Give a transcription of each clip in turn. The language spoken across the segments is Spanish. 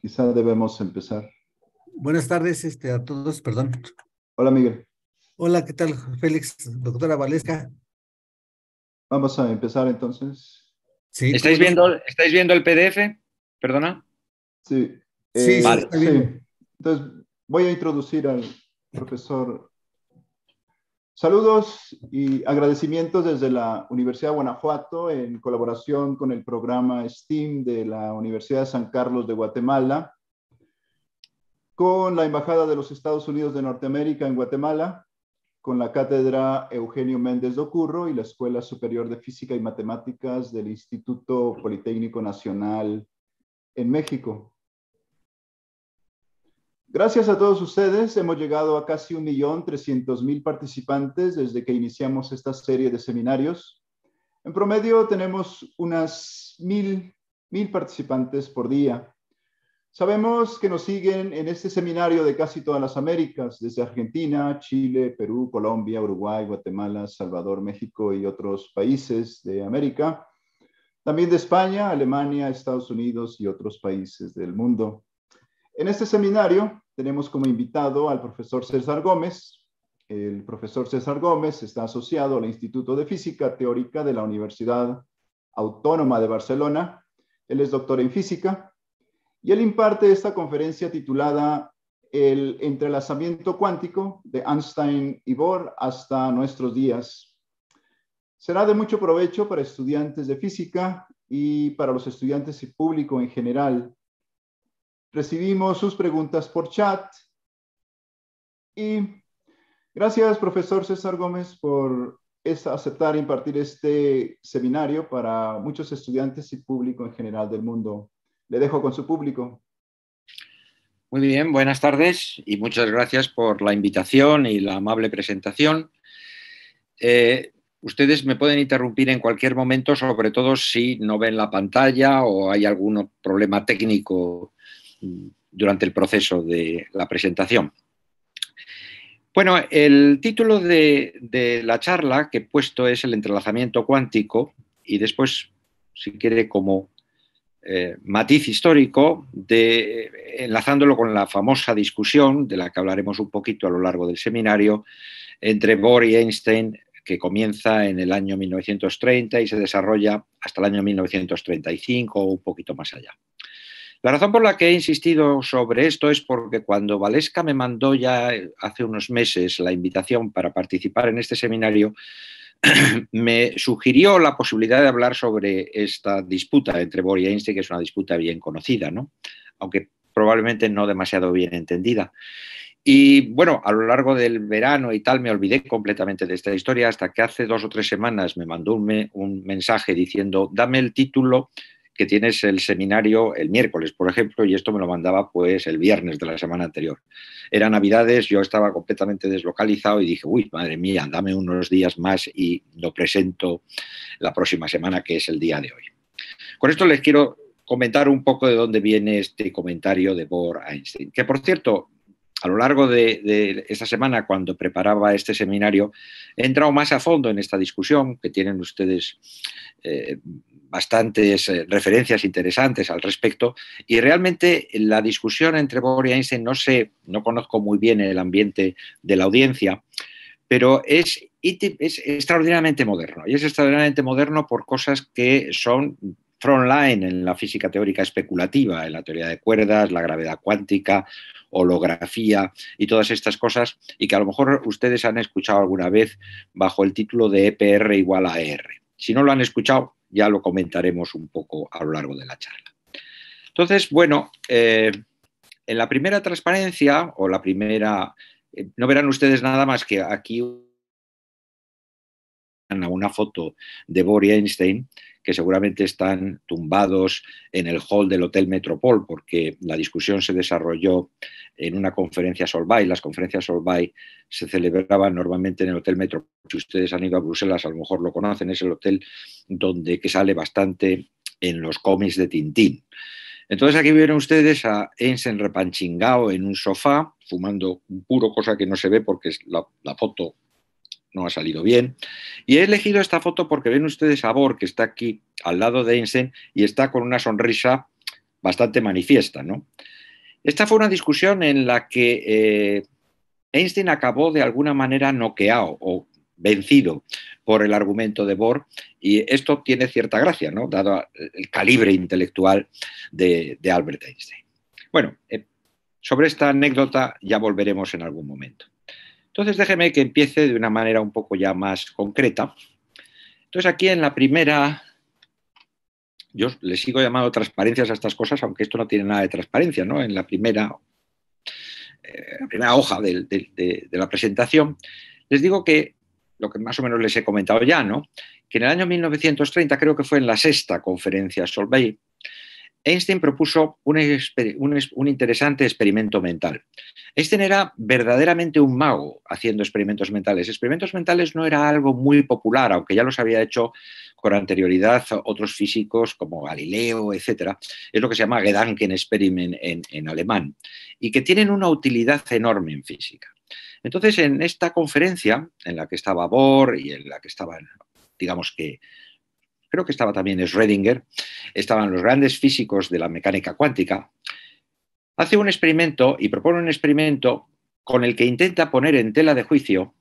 Quizá debemos empezar. Buenas tardes este, a todos, perdón. Hola, Miguel. Hola, ¿qué tal, Félix? Doctora Valesca. Vamos a empezar entonces. Sí. ¿Estáis viendo, ¿estáis viendo el PDF? ¿Perdona? Sí. sí, vale. Eh, sí. Entonces, voy a introducir al profesor Saludos y agradecimientos desde la Universidad de Guanajuato en colaboración con el programa STEAM de la Universidad de San Carlos de Guatemala, con la Embajada de los Estados Unidos de Norteamérica en Guatemala, con la Cátedra Eugenio Méndez de Ocurro y la Escuela Superior de Física y Matemáticas del Instituto Politécnico Nacional en México. Gracias a todos ustedes, hemos llegado a casi 1.300.000 participantes desde que iniciamos esta serie de seminarios. En promedio tenemos unas 1.000 mil participantes por día. Sabemos que nos siguen en este seminario de casi todas las Américas, desde Argentina, Chile, Perú, Colombia, Uruguay, Guatemala, Salvador, México y otros países de América. También de España, Alemania, Estados Unidos y otros países del mundo. En este seminario tenemos como invitado al profesor César Gómez. El profesor César Gómez está asociado al Instituto de Física Teórica de la Universidad Autónoma de Barcelona. Él es doctor en física y él imparte esta conferencia titulada El entrelazamiento cuántico de Einstein y Bohr hasta nuestros días. Será de mucho provecho para estudiantes de física y para los estudiantes y público en general Recibimos sus preguntas por chat. Y gracias, profesor César Gómez, por aceptar impartir este seminario para muchos estudiantes y público en general del mundo. Le dejo con su público. Muy bien, buenas tardes y muchas gracias por la invitación y la amable presentación. Eh, ustedes me pueden interrumpir en cualquier momento, sobre todo si no ven la pantalla o hay algún problema técnico durante el proceso de la presentación. Bueno, el título de, la charla que he puesto es el entrelazamiento cuántico y después, si quiere, como eh, matiz histórico, de, enlazándolo con la famosa discusión, de la que hablaremos un poquito a lo largo del seminario, entre Bohr y Einstein, que comienza en el año 1930 y se desarrolla hasta el año 1935 o un poquito más allá. La razón por la que he insistido sobre esto es porque cuando Valesca me mandó ya eh, hace unos meses la invitación para participar en este seminario, me sugirió la posibilidad de hablar sobre esta disputa entre Bohr y Einstein, que es una disputa bien conocida, aunque probablemente no demasiado bien entendida. Y bueno, a lo largo del verano y tal me olvidé completamente de esta historia hasta que hace dos o tres semanas me mandó un mensaje diciendo, dame el título que tienes el seminario el miércoles, por ejemplo, y esto me lo mandaba pues el viernes de la semana anterior. Era Navidades, yo estaba completamente deslocalizado y dije, uy, madre mía, dame unos días más y lo presento la próxima semana, que es el día de hoy. Con esto les quiero comentar un poco de dónde viene este comentario de Bohr Einstein, que por cierto, a lo largo de, esta semana, cuando preparaba este seminario, he entrado más a fondo en esta discusión que tienen ustedes eh, bastantes eh, referencias interesantes al respecto y realmente la discusión entre Bohr y Einstein no sé, no conozco muy bien el ambiente de la audiencia, pero es, es extraordinariamente moderno y es extraordinariamente moderno por cosas que son frontline en la física teórica especulativa, en la teoría de cuerdas, la gravedad cuántica, holografía y todas estas cosas, y que a lo mejor ustedes han escuchado alguna vez bajo el título de EPR igual a e R. Si no lo han escuchado, ya lo comentaremos un poco a lo largo de la charla. Entonces, bueno, eh, en la primera transparencia o la primera, eh, no verán ustedes nada más que aquí una foto de Boris Einstein que seguramente están tumbados en el hall del Hotel Metropol, porque la discusión se desarrolló en una conferencia Solvay. Las conferencias Solvay se celebraban normalmente en el Hotel Metropol. Si ustedes han ido a Bruselas, a lo mejor lo conocen, es el hotel donde que sale bastante en los cómics de Tintín. Entonces aquí vieron ustedes a Ensen repanchingao en un sofá, fumando un puro, cosa que no se ve porque es la foto no ha salido bien. Y he elegido esta foto porque ven ustedes a Bohr, que está aquí al lado de Einstein y está con una sonrisa bastante manifiesta. Esta fue una discusión en la que eh, Einstein acabó de alguna manera noqueado o vencido por el argumento de Bohr y esto tiene cierta gracia, ¿no? dado eh, el calibre intelectual de, Albert Einstein. Bueno, eh, sobre esta anécdota ya volveremos en algún momento. Entonces déjeme que empiece de una manera un poco ya más concreta. Entonces aquí en la primera, yo le sigo llamando transparencias a estas cosas, aunque esto no tiene nada de transparencia, ¿no? En la primera, eh, primera hoja de, la presentación, les digo que lo que más o menos les he comentado ya, ¿no? Que en el año 1930, creo que fue en la sexta conferencia Solvay, Einstein propuso un, interesante experimento mental. Einstein era verdaderamente un mago haciendo experimentos mentales. Experimentos mentales no era algo muy popular, aunque ya los había hecho con anterioridad otros físicos como Galileo, etc. Es lo que se llama Gedanken Experiment en, alemán, y que tienen una utilidad enorme en física. Entonces, en esta conferencia, en la que estaba Bohr y en la que estaban, digamos que creo que estaba también Schrödinger, estaban los grandes físicos de la mecánica cuántica, hace un experimento y propone un experimento con el que intenta poner en tela de juicio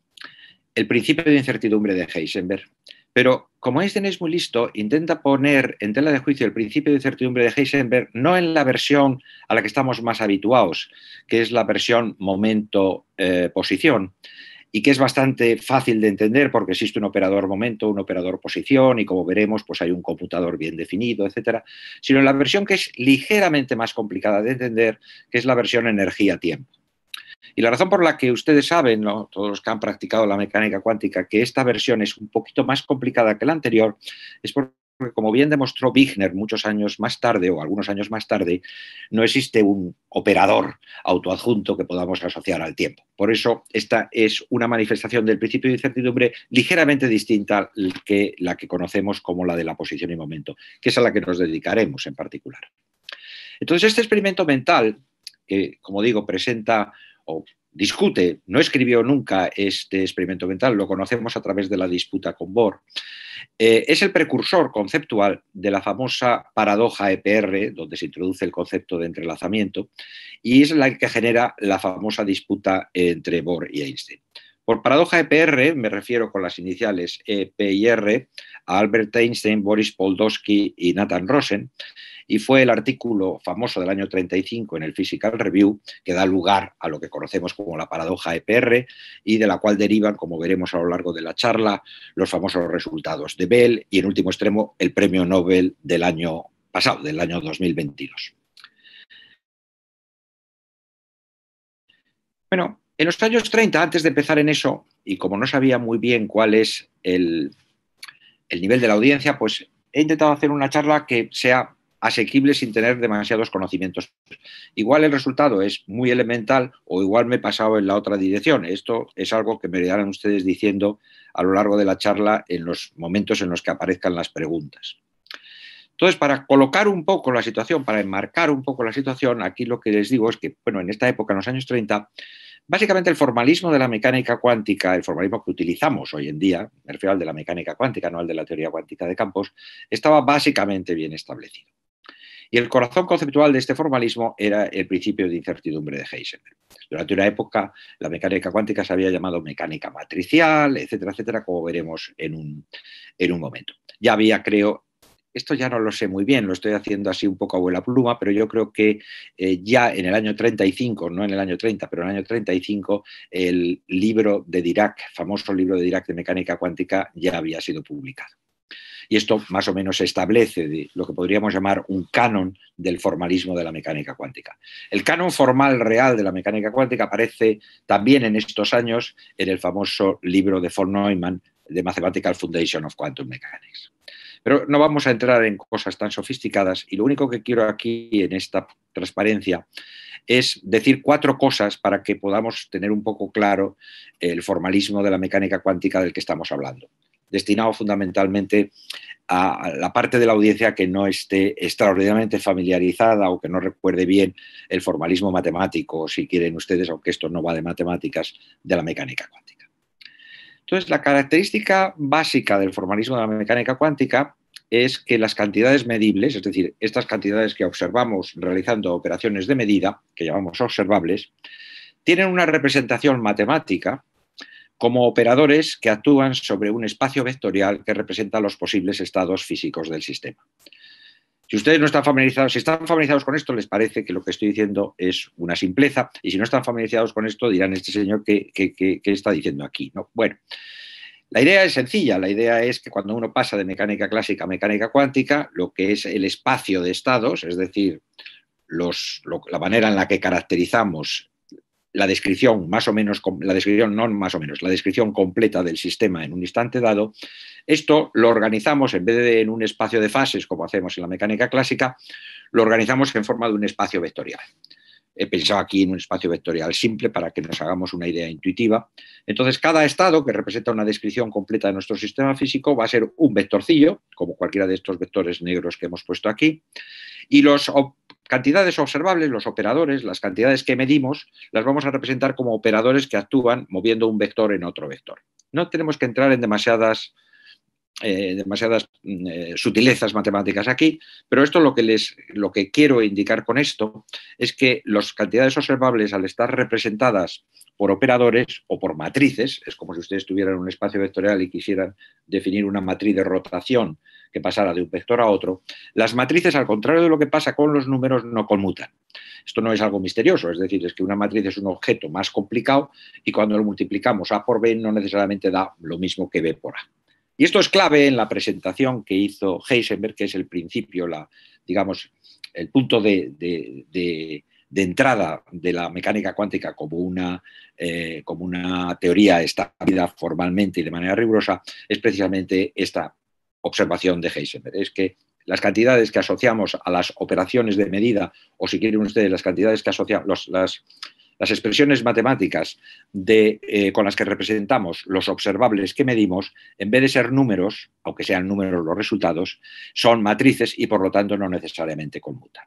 el principio de incertidumbre de Heisenberg. Pero como Einstein es muy listo, intenta poner en tela de juicio el principio de incertidumbre de Heisenberg, no en la versión a la que estamos más habituados, que es la versión momento-posición, eh, y que es bastante fácil de entender porque existe un operador momento, un operador posición y como veremos pues hay un computador bien definido, etcétera, sino la versión que es ligeramente más complicada de entender, que es la versión energía-tiempo. Y la razón por la que ustedes saben, todos los que han practicado la mecánica cuántica, que esta versión es un poquito más complicada que la anterior, es porque como bien demostró Wigner muchos años más tarde o algunos años más tarde, no existe un operador autoadjunto que podamos asociar al tiempo. Por eso, esta es una manifestación del principio de incertidumbre ligeramente distinta que la que conocemos como la de la posición y momento, que es a la que nos dedicaremos en particular. Entonces, este experimento mental, que como digo, presenta o discute, no escribió nunca este experimento mental, lo conocemos a través de la disputa con Bohr, eh, es el precursor conceptual de la famosa paradoja EPR, donde se introduce el concepto de entrelazamiento, y es la que genera la famosa disputa entre Bohr y Einstein. Por paradoja EPR me refiero con las iniciales e p y R a Albert Einstein, Boris Poldowski y Nathan Rosen, y fue el artículo famoso del año 35 en el Physical Review que da lugar a lo que conocemos como la paradoja EPR y de la cual derivan, como veremos a lo largo de la charla, los famosos resultados de Bell y, en último extremo, el premio Nobel del año pasado, del año 2022. Bueno, en los años 30, antes de empezar en eso, y como no sabía muy bien cuál es el, el nivel de la audiencia, pues he intentado hacer una charla que sea asequible sin tener demasiados conocimientos. Igual el resultado es muy elemental o igual me he pasado en la otra dirección. Esto es algo que me darán ustedes diciendo a lo largo de la charla en los momentos en los que aparezcan las preguntas. Entonces, para colocar un poco la situación, para enmarcar un poco la situación, aquí lo que les digo es que, bueno, en esta época, en los años 30, básicamente el formalismo de la mecánica cuántica, el formalismo que utilizamos hoy en día, me refiero de la mecánica cuántica, no al de la teoría cuántica de campos, estaba básicamente bien establecido. Y el corazón conceptual de este formalismo era el principio de incertidumbre de Heisenberg. Durante una época, la mecánica cuántica se había llamado mecánica matricial, etcétera, etcétera, como veremos en un, momento. Ya había, creo, esto ya no lo sé muy bien, lo estoy haciendo así un poco a vuela pluma, pero yo creo que eh, ya en el año 35, no en el año 30, pero en el año 35, el libro de Dirac, famoso libro de Dirac de mecánica cuántica, ya había sido publicado. Y esto más o menos establece lo que podríamos llamar un canon del formalismo de la mecánica cuántica. El canon formal real de la mecánica cuántica aparece también en estos años en el famoso libro de von Neumann, The Mathematical Foundation of Quantum Mechanics. Pero no vamos a entrar en cosas tan sofisticadas y lo único que quiero aquí en esta transparencia es decir cuatro cosas para que podamos tener un poco claro el formalismo de la mecánica cuántica del que estamos hablando destinado fundamentalmente a la parte de la audiencia que no esté extraordinariamente familiarizada o que no recuerde bien el formalismo matemático, si quieren ustedes, aunque esto no va de matemáticas, de la mecánica cuántica. Entonces, la característica básica del formalismo de la mecánica cuántica es que las cantidades medibles, es decir, estas cantidades que observamos realizando operaciones de medida, que llamamos observables, tienen una representación matemática como operadores que actúan sobre un espacio vectorial que representa los posibles estados físicos del sistema. Si ustedes no están familiarizados, si están familiarizados con esto, les parece que lo que estoy diciendo es una simpleza, y si no están familiarizados con esto, dirán este señor qué, está diciendo aquí. ¿no? Bueno, la idea es sencilla, la idea es que cuando uno pasa de mecánica clásica a mecánica cuántica, lo que es el espacio de estados, es decir, la manera en la que caracterizamos la descripción más o menos, la descripción no más o menos, la descripción completa del sistema en un instante dado, esto lo organizamos en vez de en un espacio de fases como hacemos en la mecánica clásica, lo organizamos en forma de un espacio vectorial. He pensado aquí en un espacio vectorial simple para que nos hagamos una idea intuitiva. Entonces, cada estado que representa una descripción completa de nuestro sistema físico va a ser un vectorcillo, como cualquiera de estos vectores negros que hemos puesto aquí, y los cantidades observables, los operadores, las cantidades que medimos, las vamos a representar como operadores que actúan moviendo un vector en otro vector. No tenemos que entrar en demasiadas, eh, mm, eh, sutilezas matemáticas aquí, pero esto lo que, les, lo que quiero indicar con esto es que las cantidades observables al estar representadas por operadores o por matrices, es como si ustedes tuvieran un espacio vectorial y quisieran definir una matriz de rotación que pasara de un vector a otro, las matrices, al contrario de lo que pasa con los números, no conmutan. Esto no es algo misterioso, es decir, es que una matriz es un objeto más complicado y cuando lo multiplicamos A por B no necesariamente da lo mismo que B por A. Y esto es clave en la presentación que hizo Heisenberg, que es el principio, la, digamos, el punto de, entrada de la mecánica cuántica como una, eh, como una teoría establecida formalmente y de manera rigurosa es precisamente esta observación de Heisenberg, es que las cantidades que asociamos a las operaciones de medida, o si quieren ustedes, las cantidades que asociamos, las, expresiones matemáticas de, eh, con las que representamos los observables que medimos, en vez de ser números, aunque sean números los resultados, son matrices y por lo tanto no necesariamente conmutan.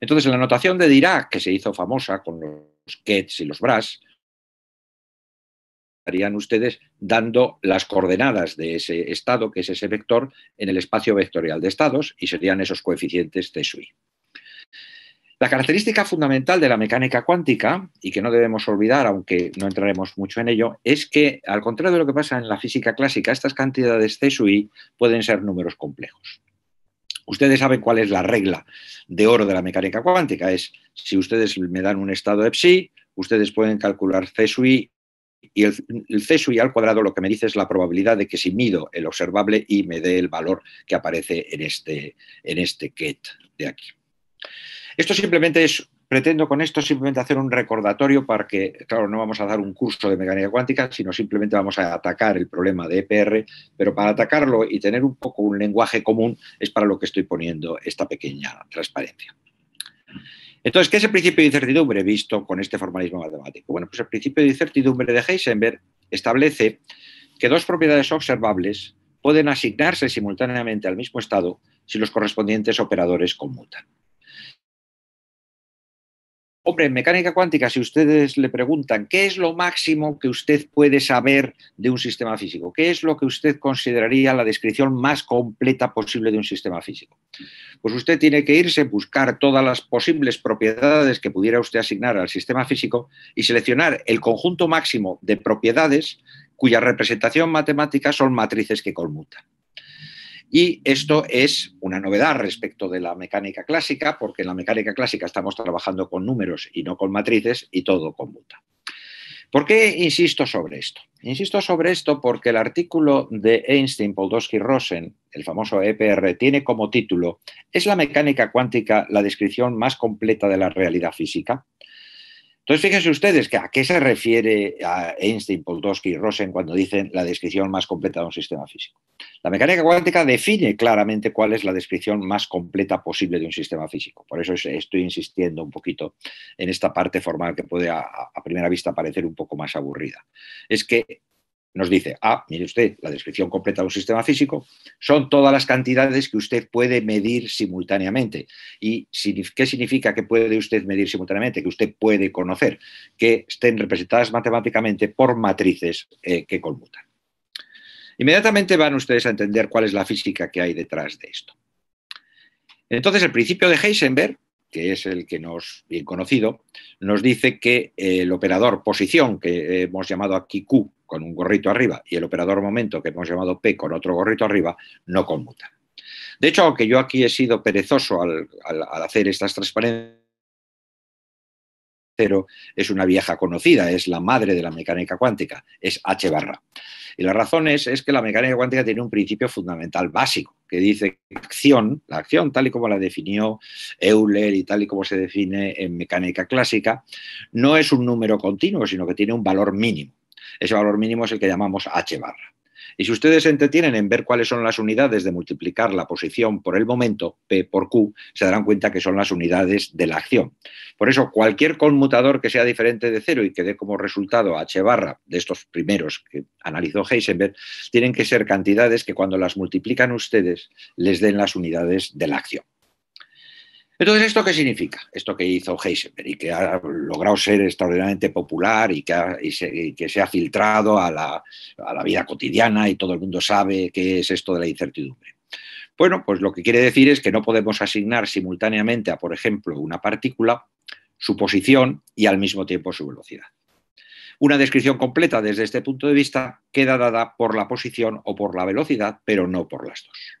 Entonces, la notación de Dirac, que se hizo famosa con los kets y los bras, estarían ustedes dando las coordenadas de ese estado, que es ese vector, en el espacio vectorial de estados y serían esos coeficientes de i. La característica fundamental de la mecánica cuántica, y que no debemos olvidar, aunque no entraremos mucho en ello, es que, al contrario de lo que pasa en la física clásica, estas cantidades C sub i pueden ser números complejos. Ustedes saben cuál es la regla de oro de la mecánica cuántica. Es si ustedes me dan un estado de psi, ustedes pueden calcular C sub i y el, C al cuadrado lo que me dice es la probabilidad de que si mido el observable y me dé el valor que aparece en este, en este de aquí. Esto simplemente es, pretendo con esto simplemente hacer un recordatorio para que, claro, no vamos a dar un curso de mecánica cuántica, sino simplemente vamos a atacar el problema de EPR, pero para atacarlo y tener un poco un lenguaje común es para lo que estoy poniendo esta pequeña transparencia. Entonces, ¿qué es el principio de incertidumbre visto con este formalismo matemático? Bueno, pues el principio de incertidumbre de Heisenberg establece que dos propiedades observables pueden asignarse simultáneamente al mismo estado si los correspondientes operadores conmutan. Hombre, en mecánica cuántica, si ustedes le preguntan qué es lo máximo que usted puede saber de un sistema físico, qué es lo que usted consideraría la descripción más completa posible de un sistema físico, pues usted tiene que irse, buscar todas las posibles propiedades que pudiera usted asignar al sistema físico y seleccionar el conjunto máximo de propiedades cuya representación matemática son matrices que conmutan. Y esto es una novedad respecto de la mecánica clásica, porque en la mecánica clásica estamos trabajando con números y no con matrices y todo conmuta. ¿Por qué insisto sobre esto? Insisto sobre esto porque el artículo de Einstein, y Rosen, el famoso EPR, tiene como título ¿Es la mecánica cuántica la descripción más completa de la realidad física? Entonces, fíjense ustedes que a qué se refiere Einstein, Podolsky y Rosen cuando dicen la descripción más completa de un sistema físico. La mecánica cuántica define claramente cuál es la descripción más completa posible de un sistema físico. Por eso estoy insistiendo un poquito en esta parte formal que puede a primera vista parecer un poco más aburrida. Es que nos dice, ah, mire usted, la descripción completa de un sistema físico son todas las cantidades que usted puede medir simultáneamente. ¿Y qué significa que puede usted medir simultáneamente? Que usted puede conocer, que estén representadas matemáticamente por matrices eh, que conmutan. Inmediatamente van ustedes a entender cuál es la física que hay detrás de esto. Entonces, el principio de Heisenberg, que es el que nos, bien conocido, nos dice que el operador posición, que hemos llamado aquí Q, con un gorrito arriba y el operador momento que hemos llamado P con otro gorrito arriba, no conmuta. De hecho, aunque yo aquí he sido perezoso al, hacer estas transparencias, pero es una vieja conocida, es la madre de la mecánica cuántica, es H barra. Y la razón es, que la mecánica cuántica tiene un principio fundamental básico, que dice que acción, la acción tal y como la definió Euler y tal y como se define en mecánica clásica, no es un número continuo, sino que tiene un valor mínimo. Ese valor mínimo es el que llamamos H barra. Y si ustedes se entretienen en ver cuáles son las unidades de multiplicar la posición por el momento, P por Q, se darán cuenta que son las unidades de la acción. Por eso, cualquier conmutador que sea diferente de cero y que dé como resultado H barra de estos primeros que analizó Heisenberg, tienen que ser cantidades que cuando las multiplican ustedes les den las unidades de la acción. Entonces, ¿esto qué significa? Esto que hizo Heisenberg y que ha logrado ser extraordinariamente popular y que, se, ha filtrado a la vida cotidiana y todo el mundo sabe qué es esto de la incertidumbre. Bueno, pues lo que quiere decir es que no podemos asignar simultáneamente a, por ejemplo, una partícula su posición y al mismo tiempo su velocidad. Una descripción completa desde este punto de vista queda dada por la posición o por la velocidad, pero no por las dos.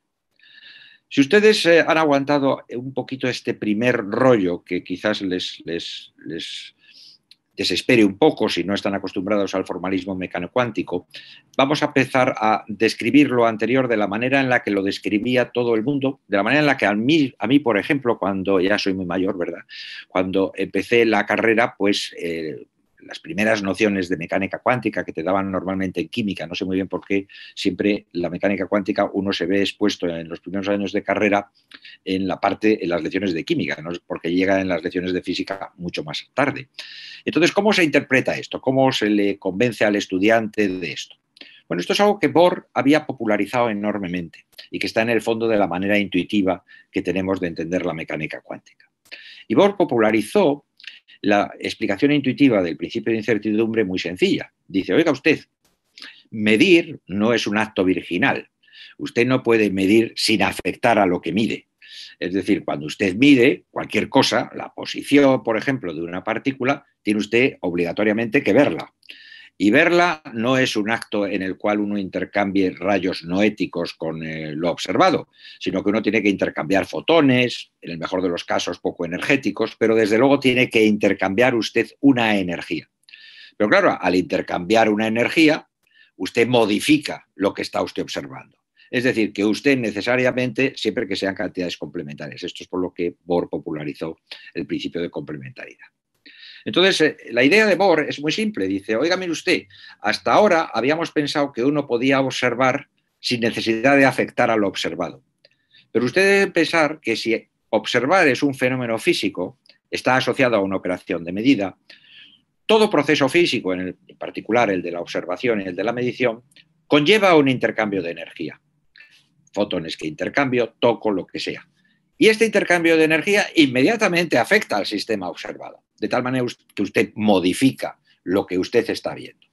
Si ustedes eh, han aguantado un poquito este primer rollo que quizás les, desespere un poco si no están acostumbrados al formalismo mecanocuántico, vamos a empezar a describir lo anterior de la manera en la que lo describía todo el mundo, de la manera en la que a mí, a mí por ejemplo, cuando ya soy muy mayor, ¿verdad? Cuando empecé la carrera, pues eh, las primeras nociones de mecánica cuántica que te daban normalmente en química, no sé muy bien por qué, siempre la mecánica cuántica uno se ve expuesto en los primeros años de carrera en la parte, en las lecciones de química, porque llega en las lecciones de física mucho más tarde. Entonces, ¿cómo se interpreta esto? ¿Cómo se le convence al estudiante de esto? Bueno, esto es algo que Bohr había popularizado enormemente y que está en el fondo de la manera intuitiva que tenemos de entender la mecánica cuántica. Y Bohr popularizó la explicación intuitiva del principio de incertidumbre muy sencilla. Dice, oiga usted, medir no es un acto virginal. Usted no puede medir sin afectar a lo que mide. Es decir, cuando usted mide cualquier cosa, la posición, por ejemplo, de una partícula, tiene usted obligatoriamente que verla. Y verla no es un acto en el cual uno intercambie rayos no éticos con eh, lo observado, sino que uno tiene que intercambiar fotones, en el mejor de los casos poco energéticos, pero desde luego tiene que intercambiar usted una energía. Pero claro, al intercambiar una energía, usted modifica lo que está usted observando. Es decir, que usted necesariamente, siempre que sean cantidades complementarias, esto es por lo que Bohr popularizó el principio de complementaridad. Entonces, eh, la idea de Bohr es muy simple. Dice, oiga, mire usted, hasta ahora habíamos pensado que uno podía observar sin necesidad de afectar a lo observado. Pero usted debe pensar que si observar es un fenómeno físico, está asociado a una operación de medida, todo proceso físico, en, particular el de la observación y el de la medición, conlleva un intercambio de energía. Fotones que intercambio, toco, lo que sea. Y este intercambio de energía inmediatamente afecta al sistema observado, de tal manera que usted modifica lo que usted está viendo.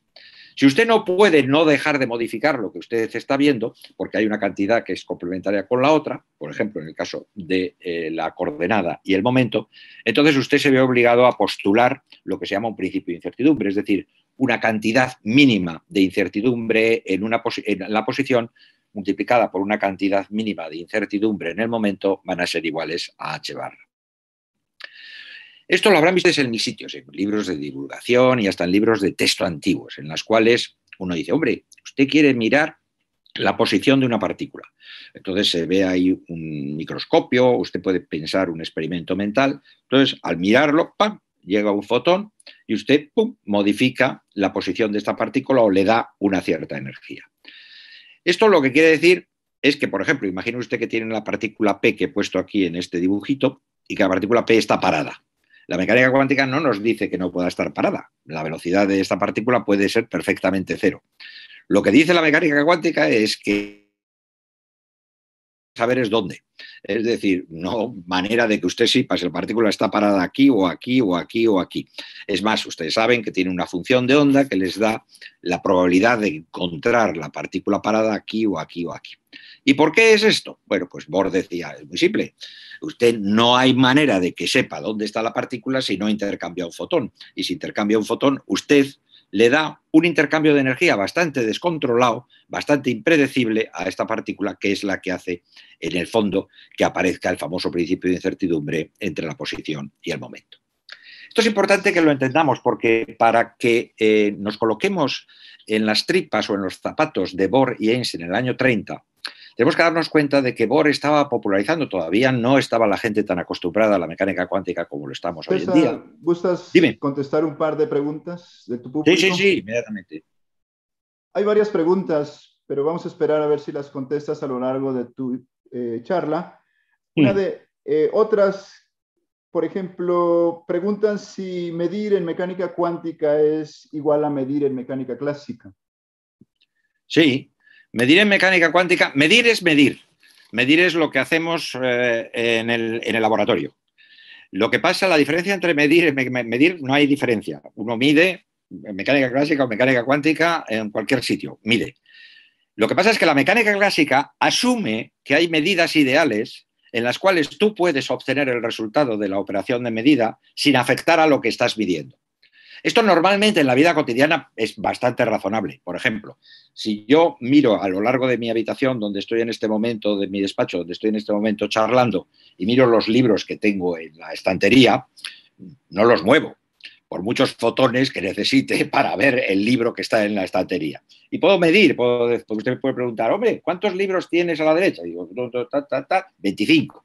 Si usted no puede no dejar de modificar lo que usted está viendo, porque hay una cantidad que es complementaria con la otra, por ejemplo, en el caso de eh, la coordenada y el momento, entonces usted se ve obligado a postular lo que se llama un principio de incertidumbre, es decir, una cantidad mínima de incertidumbre en, una en la posición multiplicada por una cantidad mínima de incertidumbre en el momento van a ser iguales a h barra. Esto lo habrán visto en mis sitios, en libros de divulgación y hasta en libros de texto antiguos, en las cuales uno dice, hombre, usted quiere mirar la posición de una partícula. Entonces se ve ahí un microscopio, usted puede pensar un experimento mental. Entonces, al mirarlo, ¡pam! llega un fotón y usted ¡pum! modifica la posición de esta partícula o le da una cierta energía. Esto lo que quiere decir es que, por ejemplo, imagine usted que tiene la partícula P que he puesto aquí en este dibujito y que la partícula P está parada. La mecánica cuántica no nos dice que no pueda estar parada. La velocidad de esta partícula puede ser perfectamente cero. Lo que dice la mecánica cuántica es que saber es dónde. Es decir, no manera de que usted sepa si la partícula está parada aquí o aquí o aquí o aquí. Es más, ustedes saben que tiene una función de onda que les da la probabilidad de encontrar la partícula parada aquí o aquí o aquí. ¿Y por qué es esto? Bueno, pues Bohr decía, es muy simple. Usted no hay manera de que sepa dónde está la partícula si no intercambia un fotón. Y si intercambia un fotón, usted le da un intercambio de energía bastante descontrolado, bastante impredecible a esta partícula, que es la que hace, en el fondo, que aparezca el famoso principio de incertidumbre entre la posición y el momento. Esto es importante que lo entendamos porque para que eh, nos coloquemos en las tripas o en los zapatos de Bohr y Einstein en el año 30, tenemos que darnos cuenta de que Bohr estaba popularizando, todavía no estaba la gente tan acostumbrada a la mecánica cuántica como lo estamos hoy en día. ¿Gustas contestar un par de preguntas de tu público? Sí, sí, sí, inmediatamente. Hay varias preguntas, pero vamos a esperar a ver si las contestas a lo largo de tu eh, charla. Una mm. de eh, otras, por ejemplo, preguntan si medir en mecánica cuántica es igual a medir en mecánica clásica. Sí, Medir en mecánica cuántica, medir es medir. Medir es lo que hacemos eh, en, el, en, el, laboratorio. Lo que pasa, la diferencia entre medir y medir no hay diferencia. Uno mide en mecánica clásica o mecánica cuántica en cualquier sitio, mide. Lo que pasa es que la mecánica clásica asume que hay medidas ideales en las cuales tú puedes obtener el resultado de la operación de medida sin afectar a lo que estás midiendo. Esto normalmente en la vida cotidiana es bastante razonable. Por ejemplo, si yo miro a lo largo de mi habitación, donde estoy en este momento, de mi despacho, donde estoy en este momento charlando, y miro los libros que tengo en la estantería, no los muevo, por muchos fotones que necesite para ver el libro que está en la estantería. Y puedo medir, porque usted me puede preguntar, hombre, ¿cuántos libros tienes a la derecha? Y digo, 25.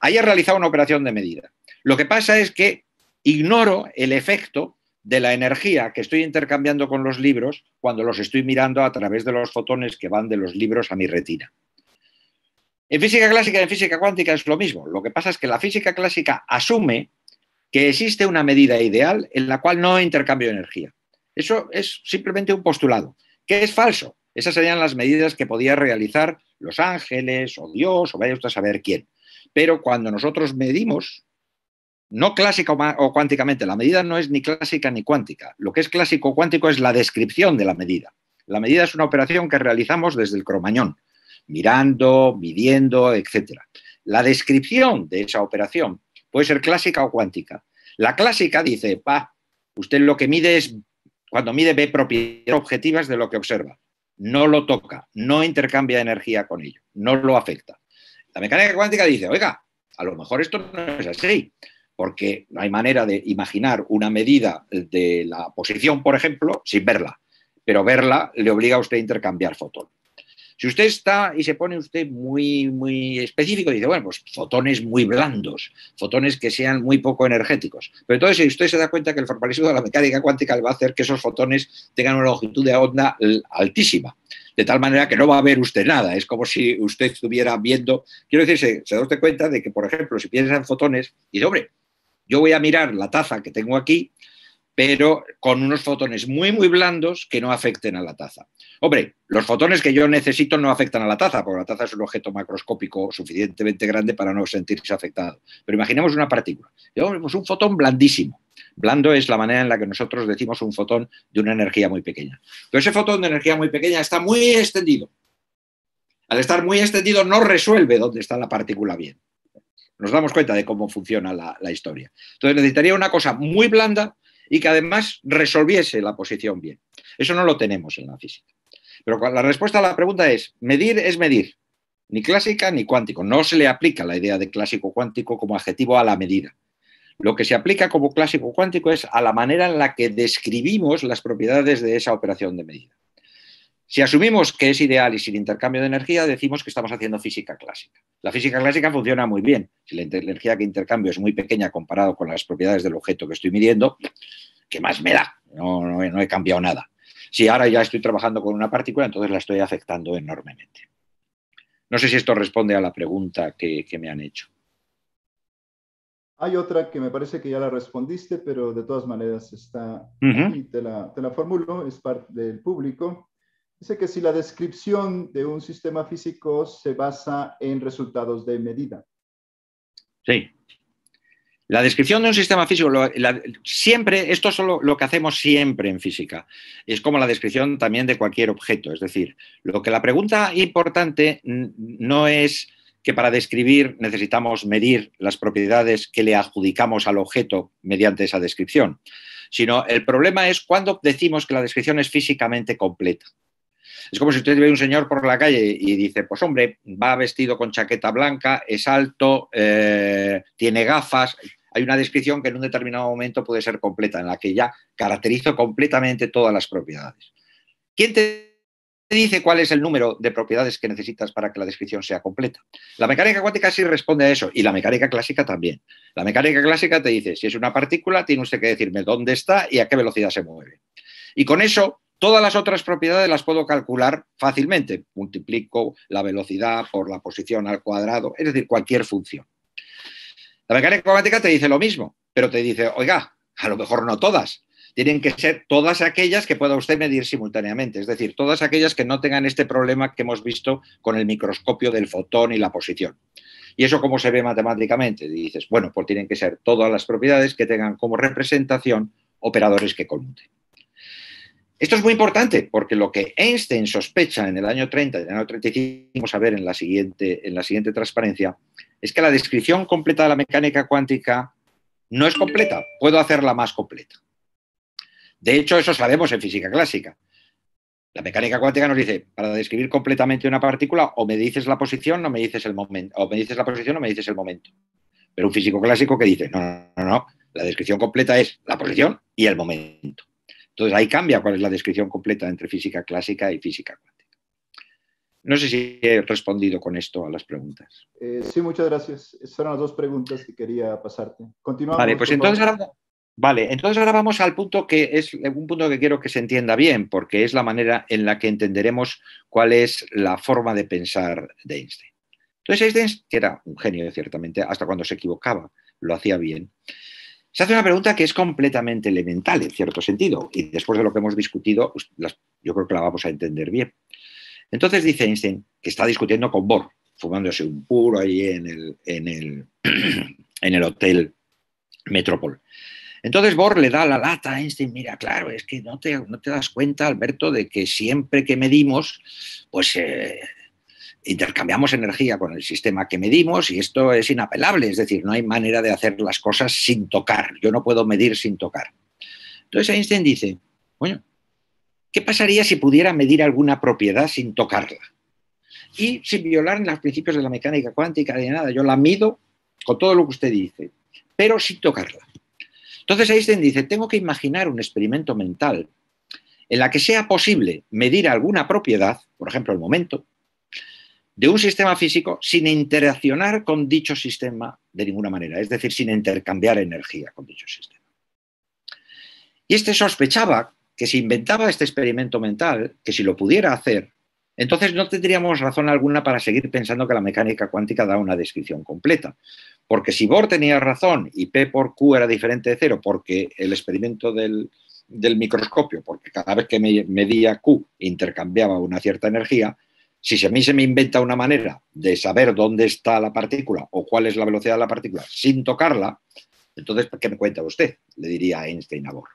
Ahí he realizado una operación de medida. Lo que pasa es que ignoro el efecto de la energía que estoy intercambiando con los libros cuando los estoy mirando a través de los fotones que van de los libros a mi retina. En física clásica y en física cuántica es lo mismo. Lo que pasa es que la física clásica asume que existe una medida ideal en la cual no intercambio energía. Eso es simplemente un postulado, que es falso. Esas serían las medidas que podía realizar los ángeles o Dios o vaya usted a saber quién. Pero cuando nosotros medimos no clásica o cuánticamente. La medida no es ni clásica ni cuántica. Lo que es clásico o cuántico es la descripción de la medida. La medida es una operación que realizamos desde el cromañón, mirando, midiendo, etc. La descripción de esa operación puede ser clásica o cuántica. La clásica dice, pa, usted lo que mide es, cuando mide ve propiedades objetivas de lo que observa. No lo toca, no intercambia energía con ello, no lo afecta. La mecánica cuántica dice, oiga, a lo mejor esto no es así porque no hay manera de imaginar una medida de la posición, por ejemplo, sin verla, pero verla le obliga a usted a intercambiar fotón. Si usted está y se pone usted muy, muy específico, dice, bueno, pues fotones muy blandos, fotones que sean muy poco energéticos. Pero entonces, si usted se da cuenta que el formalismo de la mecánica cuántica le va a hacer que esos fotones tengan una longitud de onda altísima, de tal manera que no va a ver usted nada. Es como si usted estuviera viendo. Quiero decir, se, da usted cuenta de que, por ejemplo, si piensa en fotones, y hombre, yo voy a mirar la taza que tengo aquí, pero con unos fotones muy, muy blandos que no afecten a la taza. Hombre, los fotones que yo necesito no afectan a la taza, porque la taza es un objeto macroscópico suficientemente grande para no sentirse afectado. Pero imaginemos una partícula. vemos pues, un fotón blandísimo. Blando es la manera en la que nosotros decimos un fotón de una energía muy pequeña. Pero ese fotón de energía muy pequeña está muy extendido. Al estar muy extendido no resuelve dónde está la partícula bien. Nos damos cuenta de cómo funciona la, historia. Entonces necesitaría una cosa muy blanda y que además resolviese la posición bien. Eso no lo tenemos en la física. Pero la respuesta a la pregunta es, medir es medir, ni clásica ni cuántico. No se le aplica la idea de clásico cuántico como adjetivo a la medida. Lo que se aplica como clásico cuántico es a la manera en la que describimos las propiedades de esa operación de medida. Si asumimos que es ideal y sin intercambio de energía, decimos que estamos haciendo física clásica. La física clásica funciona muy bien. Si la energía que intercambio es muy pequeña comparado con las propiedades del objeto que estoy midiendo, ¿qué más me da? No, he cambiado nada. Si ahora ya estoy trabajando con una partícula, entonces la estoy afectando enormemente. No sé si esto responde a la pregunta que, me han hecho. Hay otra que me parece que ya la respondiste, pero de todas maneras está y la, te la formulo, es parte del público. Dice que si la descripción de un sistema físico se basa en resultados de medida. Sí. La descripción de un sistema físico, siempre, esto es lo, lo que hacemos siempre en física. Es como la descripción también de cualquier objeto. Es decir, lo que la pregunta importante no es que para describir necesitamos medir las propiedades que le adjudicamos al objeto mediante esa descripción, sino el problema es cuándo decimos que la descripción es físicamente completa. Es como si usted ve un señor por la calle y dice, pues hombre, va vestido con chaqueta blanca, es alto, eh, tiene gafas. Hay una descripción que en un determinado momento puede ser completa, en la que ya caracterizo completamente todas las propiedades. ¿Quién te dice cuál es el número de propiedades que necesitas para que la descripción sea completa. La mecánica cuántica sí responde a eso y la mecánica clásica también. La mecánica clásica te dice, si es una partícula, tiene usted que decirme dónde está y a qué velocidad se mueve. Y con eso Todas las otras propiedades las puedo calcular fácilmente. Multiplico la velocidad por la posición al cuadrado, es decir, cualquier función. La mecánica cuántica te dice lo mismo, pero te dice, oiga, a lo mejor no todas. Tienen que ser todas aquellas que pueda usted medir simultáneamente, es decir, todas aquellas que no tengan este problema que hemos visto con el microscopio del fotón y la posición. ¿Y eso cómo se ve matemáticamente? dices, bueno, pues tienen que ser todas las propiedades que tengan como representación operadores que conmuten. Esto es muy importante porque lo que Einstein sospecha en el año 30 y en el año 35, vamos a ver en la, siguiente, en la siguiente transparencia, es que la descripción completa de la mecánica cuántica no es completa, puedo hacerla más completa. De hecho, eso sabemos en física clásica. La mecánica cuántica nos dice, para describir completamente una partícula, o me dices la posición, no me dices el momento, o me dices la posición, o me dices el momento. Pero un físico clásico que dice, no, no, no, la descripción completa es la posición y el momento. Entonces ahí cambia cuál es la descripción completa entre física clásica y física cuántica. No sé si he respondido con esto a las preguntas. Eh, sí, muchas gracias. Esas eran las dos preguntas que quería pasarte. Continuamos. Vale, pues entonces ahora, vale, entonces ahora vamos al punto que es un punto que quiero que se entienda bien, porque es la manera en la que entenderemos cuál es la forma de pensar de Einstein. Entonces Einstein, que era un genio ciertamente, hasta cuando se equivocaba, lo hacía bien. Se hace una pregunta que es completamente elemental, en cierto sentido, y después de lo que hemos discutido, pues, yo creo que la vamos a entender bien. Entonces dice Einstein que está discutiendo con Bohr, fumándose un puro ahí en el, en en el hotel Metrópol. Entonces Bohr le da la lata a Einstein, mira, claro, es que no te, no te das cuenta, Alberto, de que siempre que medimos, pues eh, intercambiamos energía con el sistema que medimos y esto es inapelable, es decir, no hay manera de hacer las cosas sin tocar, yo no puedo medir sin tocar. Entonces Einstein dice, bueno, ¿qué pasaría si pudiera medir alguna propiedad sin tocarla? Y sin violar los principios de la mecánica cuántica ni nada, yo la mido con todo lo que usted dice, pero sin tocarla. Entonces Einstein dice, tengo que imaginar un experimento mental en la que sea posible medir alguna propiedad, por ejemplo el momento, de un sistema físico sin interaccionar con dicho sistema de ninguna manera, es decir, sin intercambiar energía con dicho sistema. Y este sospechaba que si inventaba este experimento mental, que si lo pudiera hacer, entonces no tendríamos razón alguna para seguir pensando que la mecánica cuántica da una descripción completa. Porque si Bohr tenía razón y P por Q era diferente de cero, porque el experimento del, del microscopio, porque cada vez que medía Q intercambiaba una cierta energía, si a mí se me inventa una manera de saber dónde está la partícula o cuál es la velocidad de la partícula sin tocarla, entonces, ¿qué me cuenta usted? Le diría Einstein a Bor.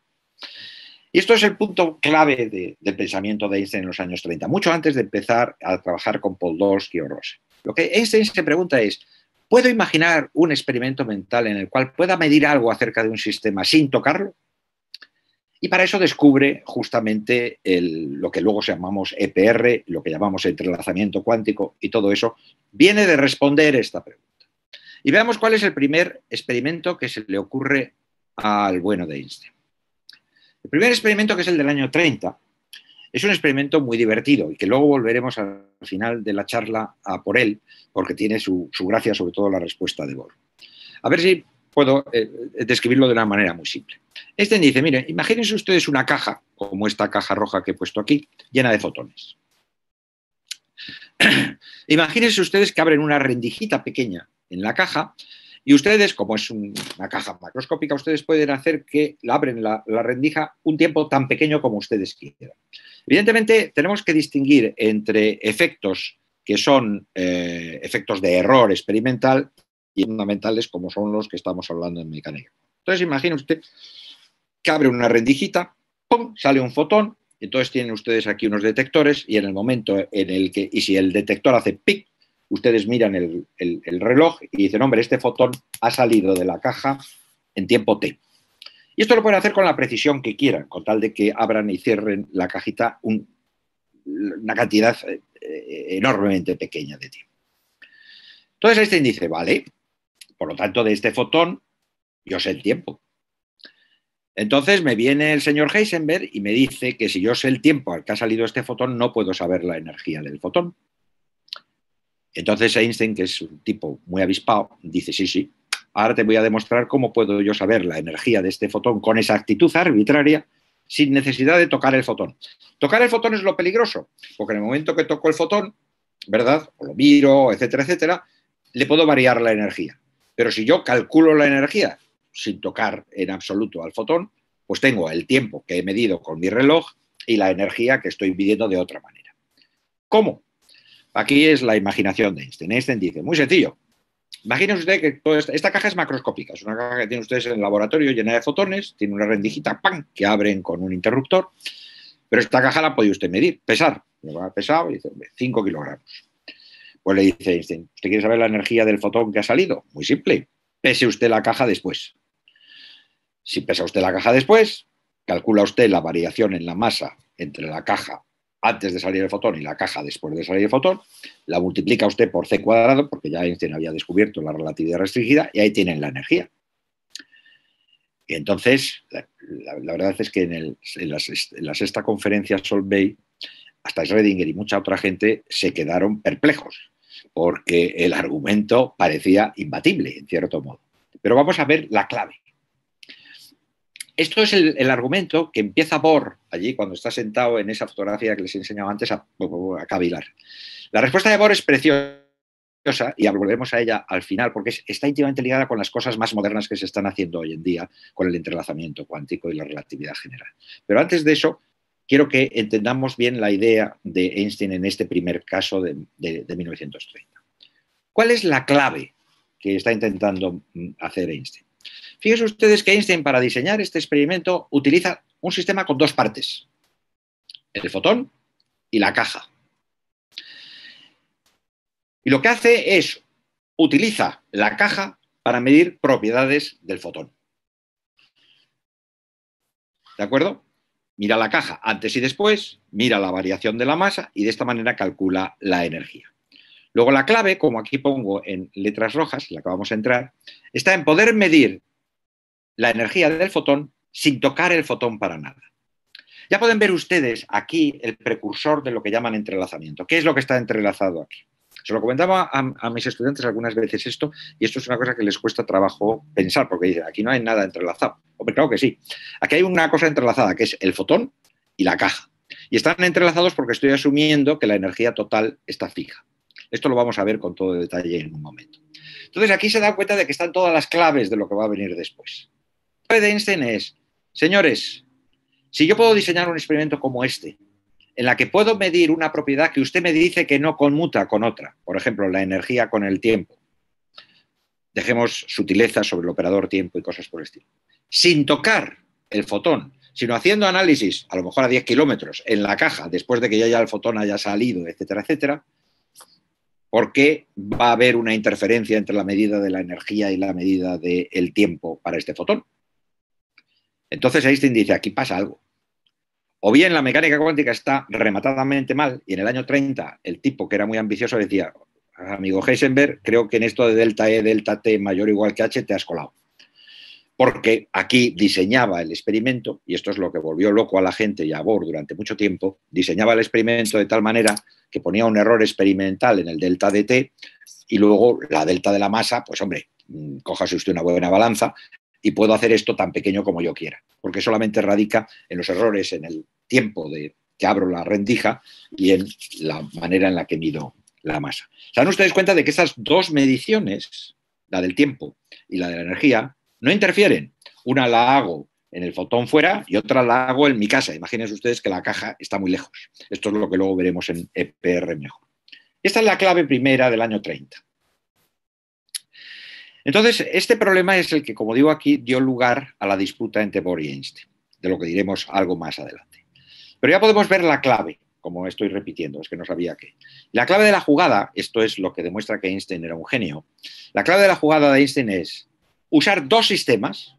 Y esto es el punto clave del pensamiento de Einstein en los años 30, mucho antes de empezar a trabajar con Podolsky o Rose. Lo que Einstein se pregunta es, ¿puedo imaginar un experimento mental en el cual pueda medir algo acerca de un sistema sin tocarlo? Y para eso descubre justamente lo que luego llamamos EPR, lo que llamamos entrelazamiento cuántico y todo eso, viene de responder esta pregunta. Y veamos cuál es el primer experimento que se le ocurre al bueno de Einstein. El primer experimento, que es el del año 30, es un experimento muy divertido y que luego volveremos al final de la charla a por él, porque tiene su, su gracia, sobre todo la respuesta de Bohr. A ver si puedo eh, describirlo de una manera muy simple. Este dice, miren, imagínense ustedes una caja, como esta caja roja que he puesto aquí, llena de fotones. imagínense ustedes que abren una rendijita pequeña en la caja y ustedes, como es una caja macroscópica, ustedes pueden hacer que la abren la, rendija un tiempo tan pequeño como ustedes quieran. Evidentemente, tenemos que distinguir entre efectos que son eh, efectos de error experimental y fundamentales como son los que estamos hablando en mecánica. Entonces, imagina usted que abre una rendijita, ¡pum! sale un fotón, entonces tienen ustedes aquí unos detectores y en el momento en el que, y si el detector hace pic, ustedes miran el, reloj y dicen, hombre, este fotón ha salido de la caja en tiempo T. Y esto lo pueden hacer con la precisión que quieran, con tal de que abran y cierren la cajita una cantidad eh, eh, enormemente pequeña de tiempo. Entonces este índice, vale, por lo tanto, de este fotón, yo sé el tiempo. Entonces me viene el señor Heisenberg y me dice que si yo sé el tiempo al que ha salido este fotón, no puedo saber la energía del fotón. Entonces Einstein, que es un tipo muy avispado, dice, sí, sí, ahora te voy a demostrar cómo puedo yo saber la energía de este fotón con esa actitud arbitraria sin necesidad de tocar el fotón. Tocar el fotón es lo peligroso, porque en el momento que toco el fotón, ¿verdad? O lo miro, etcétera, etcétera, le puedo variar la energía. Pero si yo calculo la energía sin tocar en absoluto al fotón, pues tengo el tiempo que he medido con mi reloj y la energía que estoy midiendo de otra manera. ¿Cómo? Aquí es la imaginación de Einstein. Einstein dice, muy sencillo. Imagínense usted que esta, caja es macroscópica, es una caja que tienen ustedes en el laboratorio llena de fotones, tiene una rendijita ¡pam! que abren con un interruptor, pero esta caja la puede usted medir, pesar. Me va pesado y dice, 5 kilogramos. Pues le dice Einstein, ¿usted quiere saber la energía del fotón que ha salido? Muy simple, pese usted la caja después. Si pesa usted la caja después, calcula usted la variación en la masa entre la caja antes de salir el fotón y la caja después de salir el fotón, la multiplica usted por c cuadrado, porque ya Einstein había descubierto la relatividad restringida, y ahí tienen la energía. Y entonces, la, verdad es que en, la, sexta conferencia Solvay, hasta Schrödinger y mucha otra gente se quedaron perplejos porque el argumento parecía imbatible, en cierto modo. Pero vamos a ver la clave. Esto es el, argumento que empieza por allí, cuando está sentado en esa fotografía que les he enseñado antes, a, cavilar. La respuesta de Bohr es preciosa y volveremos a ella al final, porque está íntimamente ligada con las cosas más modernas que se están haciendo hoy en día, con el entrelazamiento cuántico y la relatividad general. Pero antes de eso, quiero que entendamos bien la idea de Einstein en este primer caso de, 1930. ¿Cuál es la clave que está intentando mm, hacer Einstein? Fíjense ustedes que Einstein para diseñar este experimento utiliza un sistema con dos partes, el fotón y la caja. Y lo que hace es utiliza la caja para medir propiedades del fotón. ¿De acuerdo? mira la caja antes y después, mira la variación de la masa y de esta manera calcula la energía. Luego la clave, como aquí pongo en letras rojas, la que vamos a entrar, está en poder medir la energía del fotón sin tocar el fotón para nada. Ya pueden ver ustedes aquí el precursor de lo que llaman entrelazamiento. ¿Qué es lo que está entrelazado aquí? Se lo comentaba a, mis estudiantes algunas veces esto, y esto es una cosa que les cuesta trabajo pensar, porque dicen, aquí no hay nada entrelazado. Hombre, claro que sí. Aquí hay una cosa entrelazada, que es el fotón y la caja. Y están entrelazados porque estoy asumiendo que la energía total está fija. Esto lo vamos a ver con todo detalle en un momento. Entonces aquí se da cuenta de que están todas las claves de lo que va a venir después. La Einstein es, señores, si yo puedo diseñar un experimento como este, en la que puedo medir una propiedad que usted me dice que no conmuta con otra, por ejemplo, la energía con el tiempo. Dejemos sutileza sobre el operador tiempo y cosas por el estilo. Sin tocar el fotón, sino haciendo análisis, a lo mejor a 10 kilómetros, en la caja, después de que ya, el fotón haya salido, etcétera, etcétera, porque va a haber una interferencia entre la medida de la energía y la medida del tiempo para este fotón. Entonces Einstein dice, aquí pasa algo. O bien la mecánica cuántica está rematadamente mal y en el año 30 el tipo que era muy ambicioso decía, amigo Heisenberg, creo que en esto de delta E, delta T mayor o igual que H te has colado. Porque aquí diseñaba el experimento, y esto es lo que volvió loco a la gente y a Bohr durante mucho tiempo, diseñaba el experimento de tal manera que ponía un error experimental en el delta de T y luego la delta de la masa, pues hombre, mm, cójase usted una buena balanza y puedo hacer esto tan pequeño como yo quiera, porque solamente radica en los errores en el tiempo de que abro la rendija y en la manera en la que mido la masa. ¿Se dan ustedes cuenta de que esas dos mediciones, la del tiempo y la de la energía, no interfieren? Una la hago en el fotón fuera y otra la hago en mi casa. Imagínense ustedes que la caja está muy lejos. Esto es lo que luego veremos en EPR mejor. Esta es la clave primera del año 30. Entonces, este problema es el que, como digo aquí, dio lugar a la disputa entre Bohr y Einstein, de lo que diremos algo más adelante. Pero ya podemos ver la clave, como estoy repitiendo, es que no sabía qué. La clave de la jugada, esto es lo que demuestra que Einstein era un genio, la clave de la jugada de Einstein es usar dos sistemas,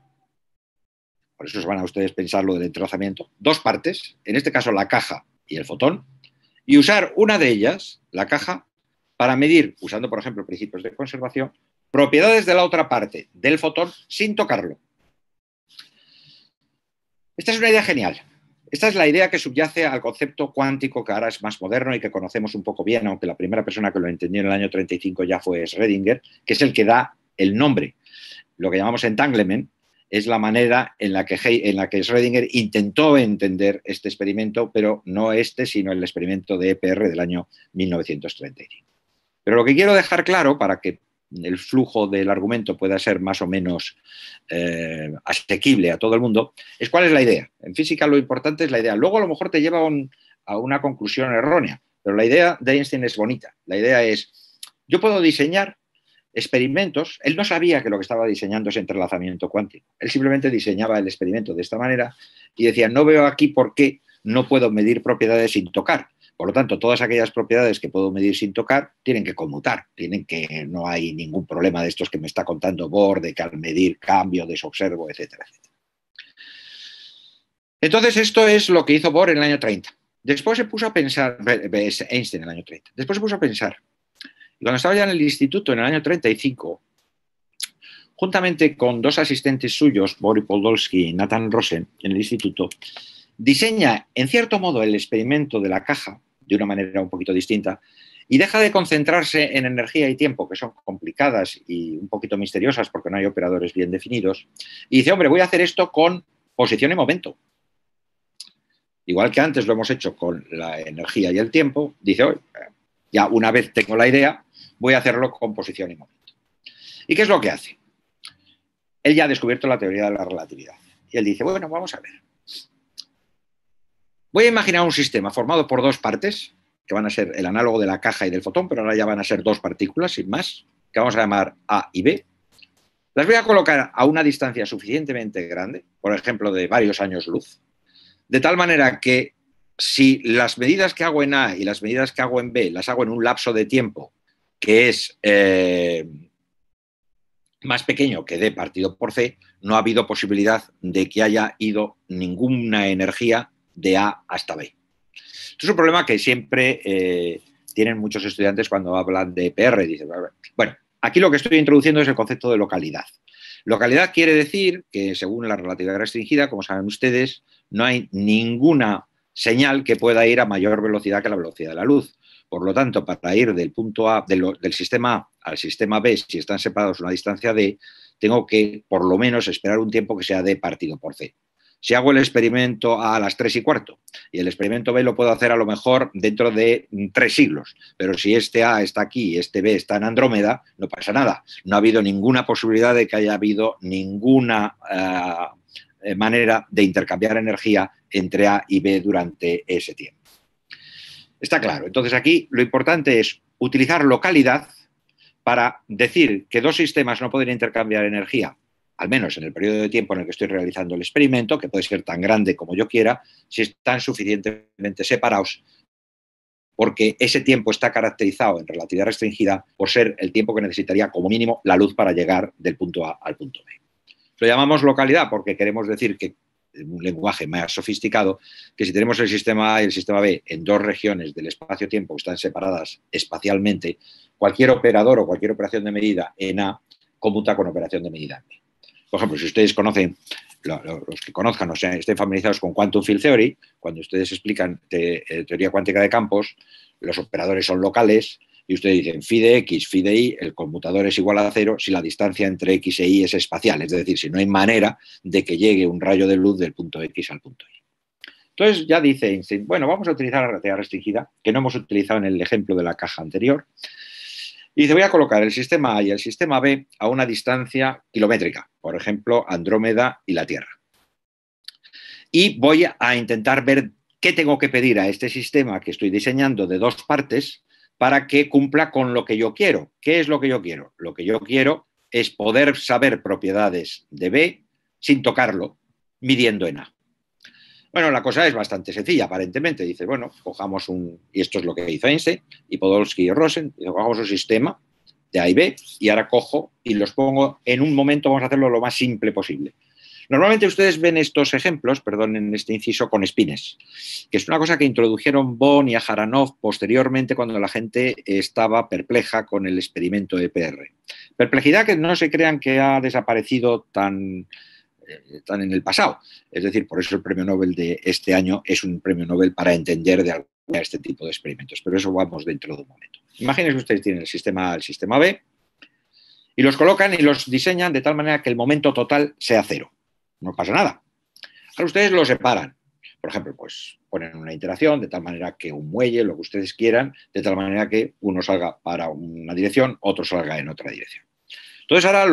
por eso se van a ustedes pensar lo del entrelazamiento, dos partes, en este caso la caja y el fotón, y usar una de ellas, la caja, para medir, usando por ejemplo principios de conservación, propiedades de la otra parte del fotón sin tocarlo. Esta es una idea genial. Esta es la idea que subyace al concepto cuántico que ahora es más moderno y que conocemos un poco bien, aunque la primera persona que lo entendió en el año 35 ya fue Schrödinger, que es el que da el nombre. Lo que llamamos entanglement es la manera en la que, en Schrödinger intentó entender este experimento, pero no este, sino el experimento de EPR del año 1935. Pero lo que quiero dejar claro para que el flujo del argumento pueda ser más o menos eh, asequible a todo el mundo, es cuál es la idea. En física lo importante es la idea. Luego a lo mejor te lleva a, a una conclusión errónea, pero la idea de Einstein es bonita. La idea es, yo puedo diseñar experimentos, él no sabía que lo que estaba diseñando es entrelazamiento cuántico, él simplemente diseñaba el experimento de esta manera y decía, no veo aquí por qué no puedo medir propiedades sin tocar. Por lo tanto, todas aquellas propiedades que puedo medir sin tocar tienen que conmutar, tienen que no hay ningún problema de estos que me está contando Bohr, de que al medir cambio, desobservo, etcétera, etcétera. Entonces, esto es lo que hizo Bohr en el año 30. Después se puso a pensar, eh, eh, Einstein en el año 30, después se puso a pensar. Y cuando estaba ya en el instituto, en el año 35, juntamente con dos asistentes suyos, y Podolsky y Nathan Rosen, en el instituto, diseña en cierto modo el experimento de la caja de una manera un poquito distinta, y deja de concentrarse en energía y tiempo, que son complicadas y un poquito misteriosas porque no hay operadores bien definidos, y dice, hombre, voy a hacer esto con posición y momento. Igual que antes lo hemos hecho con la energía y el tiempo, dice, hoy ya una vez tengo la idea, voy a hacerlo con posición y momento. ¿Y qué es lo que hace? Él ya ha descubierto la teoría de la relatividad. Y él dice, bueno, vamos a ver. Voy a imaginar un sistema formado por dos partes, que van a ser el análogo de la caja y del fotón, pero ahora ya van a ser dos partículas, sin más, que vamos a llamar A y B. Las voy a colocar a una distancia suficientemente grande, por ejemplo, de varios años luz, de tal manera que si las medidas que hago en A y las medidas que hago en B las hago en un lapso de tiempo que es eh, más pequeño que D partido por C, no ha habido posibilidad de que haya ido ninguna energía de A hasta B. Esto es un problema que siempre eh, tienen muchos estudiantes cuando hablan de PR. Dicen, bueno, aquí lo que estoy introduciendo es el concepto de localidad. Localidad quiere decir que, según la relatividad restringida, como saben ustedes, no hay ninguna señal que pueda ir a mayor velocidad que la velocidad de la luz. Por lo tanto, para ir del punto A, del, del sistema A al sistema B, si están separados una distancia D, tengo que por lo menos esperar un tiempo que sea D partido por C si hago el experimento a las tres y cuarto y el experimento B lo puedo hacer a lo mejor dentro de mm, tres siglos, pero si este A está aquí y este B está en Andrómeda, no pasa nada. No ha habido ninguna posibilidad de que haya habido ninguna eh, manera de intercambiar energía entre A y B durante ese tiempo. Está claro. Entonces aquí lo importante es utilizar localidad para decir que dos sistemas no pueden intercambiar energía al menos en el periodo de tiempo en el que estoy realizando el experimento, que puede ser tan grande como yo quiera, si están suficientemente separados, porque ese tiempo está caracterizado en relatividad restringida por ser el tiempo que necesitaría como mínimo la luz para llegar del punto A al punto B. Lo llamamos localidad porque queremos decir que en un lenguaje más sofisticado, que si tenemos el sistema A y el sistema B en dos regiones del espacio-tiempo que están separadas espacialmente, cualquier operador o cualquier operación de medida en A conmuta con operación de medida en B. Por ejemplo, si ustedes conocen, los que conozcan o estén familiarizados con Quantum Field Theory, cuando ustedes explican eh, teoría cuántica de campos, los operadores son locales y ustedes dicen phi de x, phi de y, el conmutador es igual a cero si la distancia entre x e y es espacial, es decir, si no hay manera de que llegue un rayo de luz del punto x al punto y. Entonces ya dice bueno, vamos a utilizar la relatividad restringida, que no hemos utilizado en el ejemplo de la caja anterior, y dice, voy a colocar el sistema A y el sistema B a una distancia kilométrica, por ejemplo, Andrómeda y la Tierra. Y voy a intentar ver qué tengo que pedir a este sistema que estoy diseñando de dos partes para que cumpla con lo que yo quiero. ¿Qué es lo que yo quiero? Lo que yo quiero es poder saber propiedades de B sin tocarlo, midiendo en A. Bueno, la cosa es bastante sencilla, aparentemente. Dice, bueno, cojamos un, y esto es lo que hizo Einstein, y Podolsky y Rosen, cojamos un sistema de A y B, y ahora cojo y los pongo en un momento, vamos a hacerlo lo más simple posible. Normalmente ustedes ven estos ejemplos, perdón, en este inciso, con espines, que es una cosa que introdujeron bon y Ajaranov posteriormente cuando la gente estaba perpleja con el experimento de PR. Perplejidad que no se crean que ha desaparecido tan están en el pasado. Es decir, por eso el premio Nobel de este año es un premio Nobel para entender de alguna este tipo de experimentos, pero eso vamos dentro de un momento. Imagínense que ustedes tienen el sistema A, el sistema B, y los colocan y los diseñan de tal manera que el momento total sea cero. No pasa nada. Ahora ustedes lo separan. Por ejemplo, pues ponen una interacción de tal manera que un muelle, lo que ustedes quieran, de tal manera que uno salga para una dirección, otro salga en otra dirección. Entonces ahora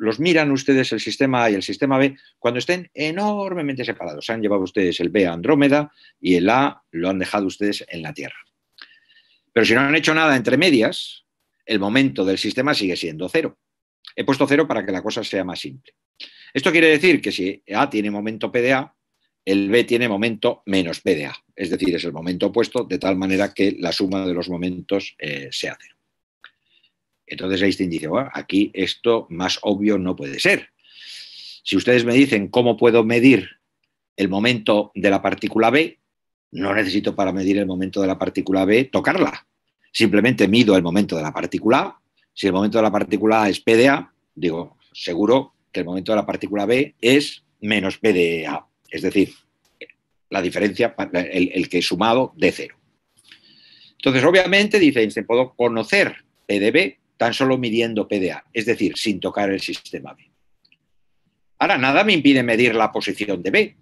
los, miran ustedes el sistema A y el sistema B cuando estén enormemente separados. Han llevado ustedes el B a Andrómeda y el A lo han dejado ustedes en la Tierra. Pero si no han hecho nada entre medias, el momento del sistema sigue siendo cero. He puesto cero para que la cosa sea más simple. Esto quiere decir que si A tiene momento P A, el B tiene momento menos P A. Es decir, es el momento opuesto, de tal manera que la suma de los momentos eh, sea cero. Entonces Einstein dice, bueno, aquí esto más obvio no puede ser. Si ustedes me dicen cómo puedo medir el momento de la partícula B, no necesito para medir el momento de la partícula B tocarla. Simplemente mido el momento de la partícula A. Si el momento de la partícula A es PDA, digo, seguro que el momento de la partícula B es menos PDA. Es decir, la diferencia, el, que que sumado de cero. Entonces, obviamente, dice Einstein, puedo conocer PDB tan solo midiendo PDA, es decir, sin tocar el sistema B. Ahora, nada me impide medir la posición de B,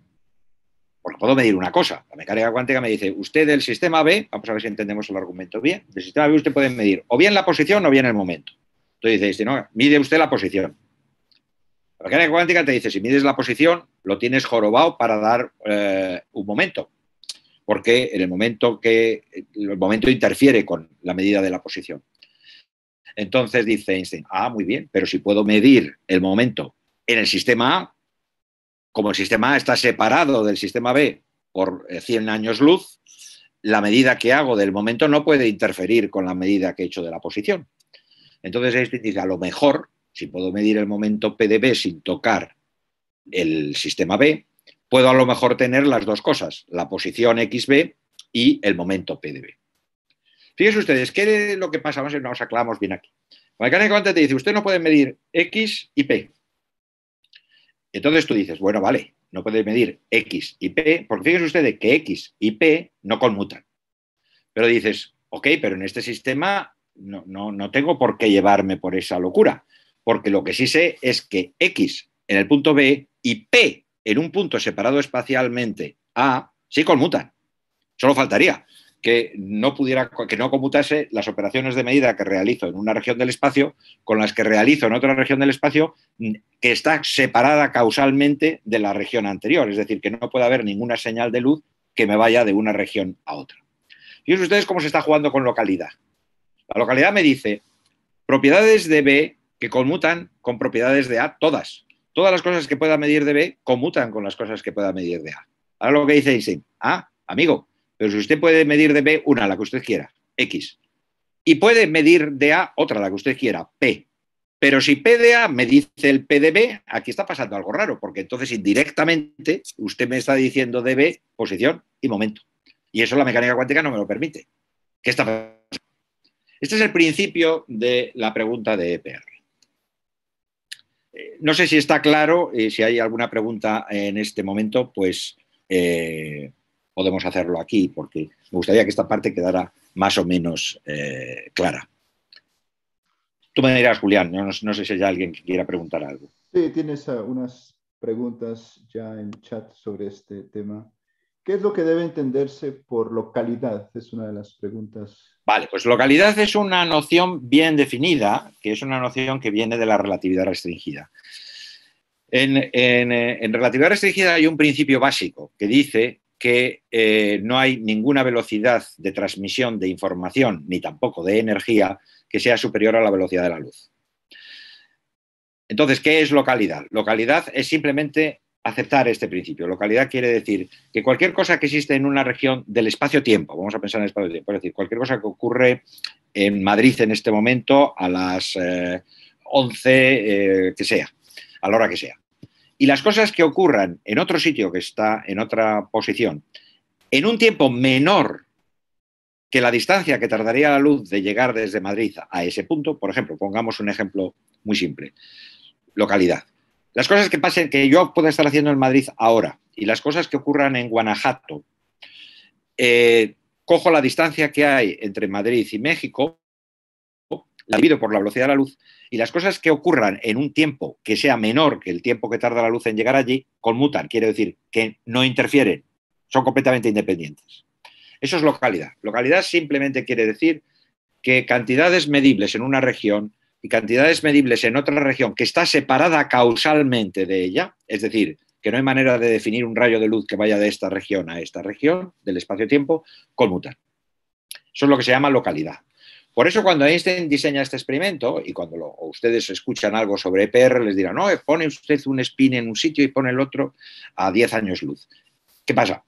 porque puedo medir una cosa. La mecánica cuántica me dice, usted del sistema B, vamos a ver si entendemos el argumento bien, del sistema B usted puede medir o bien la posición o bien el momento. Entonces dice, este, no, mide usted la posición. La mecánica cuántica te dice, si mides la posición, lo tienes jorobado para dar eh, un momento, porque en el momento que el momento interfiere con la medida de la posición. Entonces dice Einstein, ah, muy bien, pero si puedo medir el momento en el sistema A, como el sistema A está separado del sistema B por 100 eh, años luz, la medida que hago del momento no puede interferir con la medida que he hecho de la posición. Entonces Einstein dice, a lo mejor, si puedo medir el momento P B sin tocar el sistema B, puedo a lo mejor tener las dos cosas, la posición XB y el momento PDB. Fíjense ustedes, ¿qué es lo que pasa? Vamos a nos aclaramos bien aquí. La mecánica te dice, usted no puede medir X y P. Entonces tú dices, bueno, vale, no puede medir X y P, porque fíjense ustedes que X y P no conmutan. Pero dices, ok, pero en este sistema no, no tengo por qué llevarme por esa locura, porque lo que sí sé es que X en el punto B y P en un punto separado espacialmente A sí conmutan. Solo faltaría que no pudiera, que no conmutase las operaciones de medida que realizo en una región del espacio con las que realizo en otra región del espacio mm, que está separada causalmente de la región anterior, es decir, que no puede haber ninguna señal de luz que me vaya de una región a otra. ¿Y ustedes cómo se está jugando con localidad. La localidad me dice propiedades de B que conmutan con propiedades de A, todas. Todas las cosas que pueda medir de B conmutan con las cosas que pueda medir de A. Ahora lo que dice Einstein, ah, amigo, pero si usted puede medir de B una, la que usted quiera, X. Y puede medir de A otra, la que usted quiera, P. Pero si P de A me dice el P de B, aquí está pasando algo raro, porque entonces indirectamente usted me está diciendo de B, posición y momento. Y eso la mecánica cuántica no me lo permite. ¿Qué está pasando? Este es el principio de la pregunta de EPR. Eh, no sé si está claro, eh, si hay alguna pregunta en este momento, pues eh, podemos hacerlo aquí, porque me gustaría que esta parte quedara más o menos eh, clara. Tú me dirás, Julián, no, sé si hay alguien que quiera preguntar algo. Sí, tienes algunas unas preguntas ya en chat sobre este tema. ¿Qué es lo que debe entenderse por localidad? Es una de las preguntas. Vale, pues localidad es una noción bien definida, que es una noción que viene de la relatividad restringida. en eh, relatividad restringida hay un principio básico que dice que eh, no hay ninguna velocidad de transmisión de información, ni tampoco de energía, que sea superior a la velocidad de la luz. Entonces, ¿qué es localidad? Localidad es simplemente aceptar este principio. Localidad quiere decir que cualquier cosa que existe en una región del espacio-tiempo, vamos a pensar en el espacio-tiempo, es decir, cualquier cosa que ocurre en Madrid en este momento a las 11, eh, eh, que sea, a la hora que sea, y las cosas que ocurran en otro sitio que está en otra posición, en un tiempo menor que la distancia que tardaría la luz de llegar desde Madrid a ese punto, por ejemplo, pongamos un ejemplo muy simple, localidad. Las cosas que pasen, que yo pueda estar haciendo en Madrid ahora y las cosas que ocurran en Guanajuato, eh, cojo la distancia que hay entre Madrid y México la por la velocidad de la luz y las cosas que ocurran en un tiempo que sea menor que el tiempo que tarda la luz en llegar allí, conmutan, quiere decir que no interfieren, son completamente independientes. Eso es localidad. Localidad simplemente quiere decir que cantidades medibles en una región y cantidades medibles en otra región que está separada causalmente de ella, es decir, que no hay manera de definir un rayo de luz que vaya de esta región a esta región del espacio-tiempo, conmutan. Eso es lo que se llama localidad. Por eso cuando Einstein diseña este experimento y cuando ustedes escuchan algo sobre EPR, les dirán, no, pone usted un spin en un sitio y pone el otro a 10 años luz. ¿Qué pasa?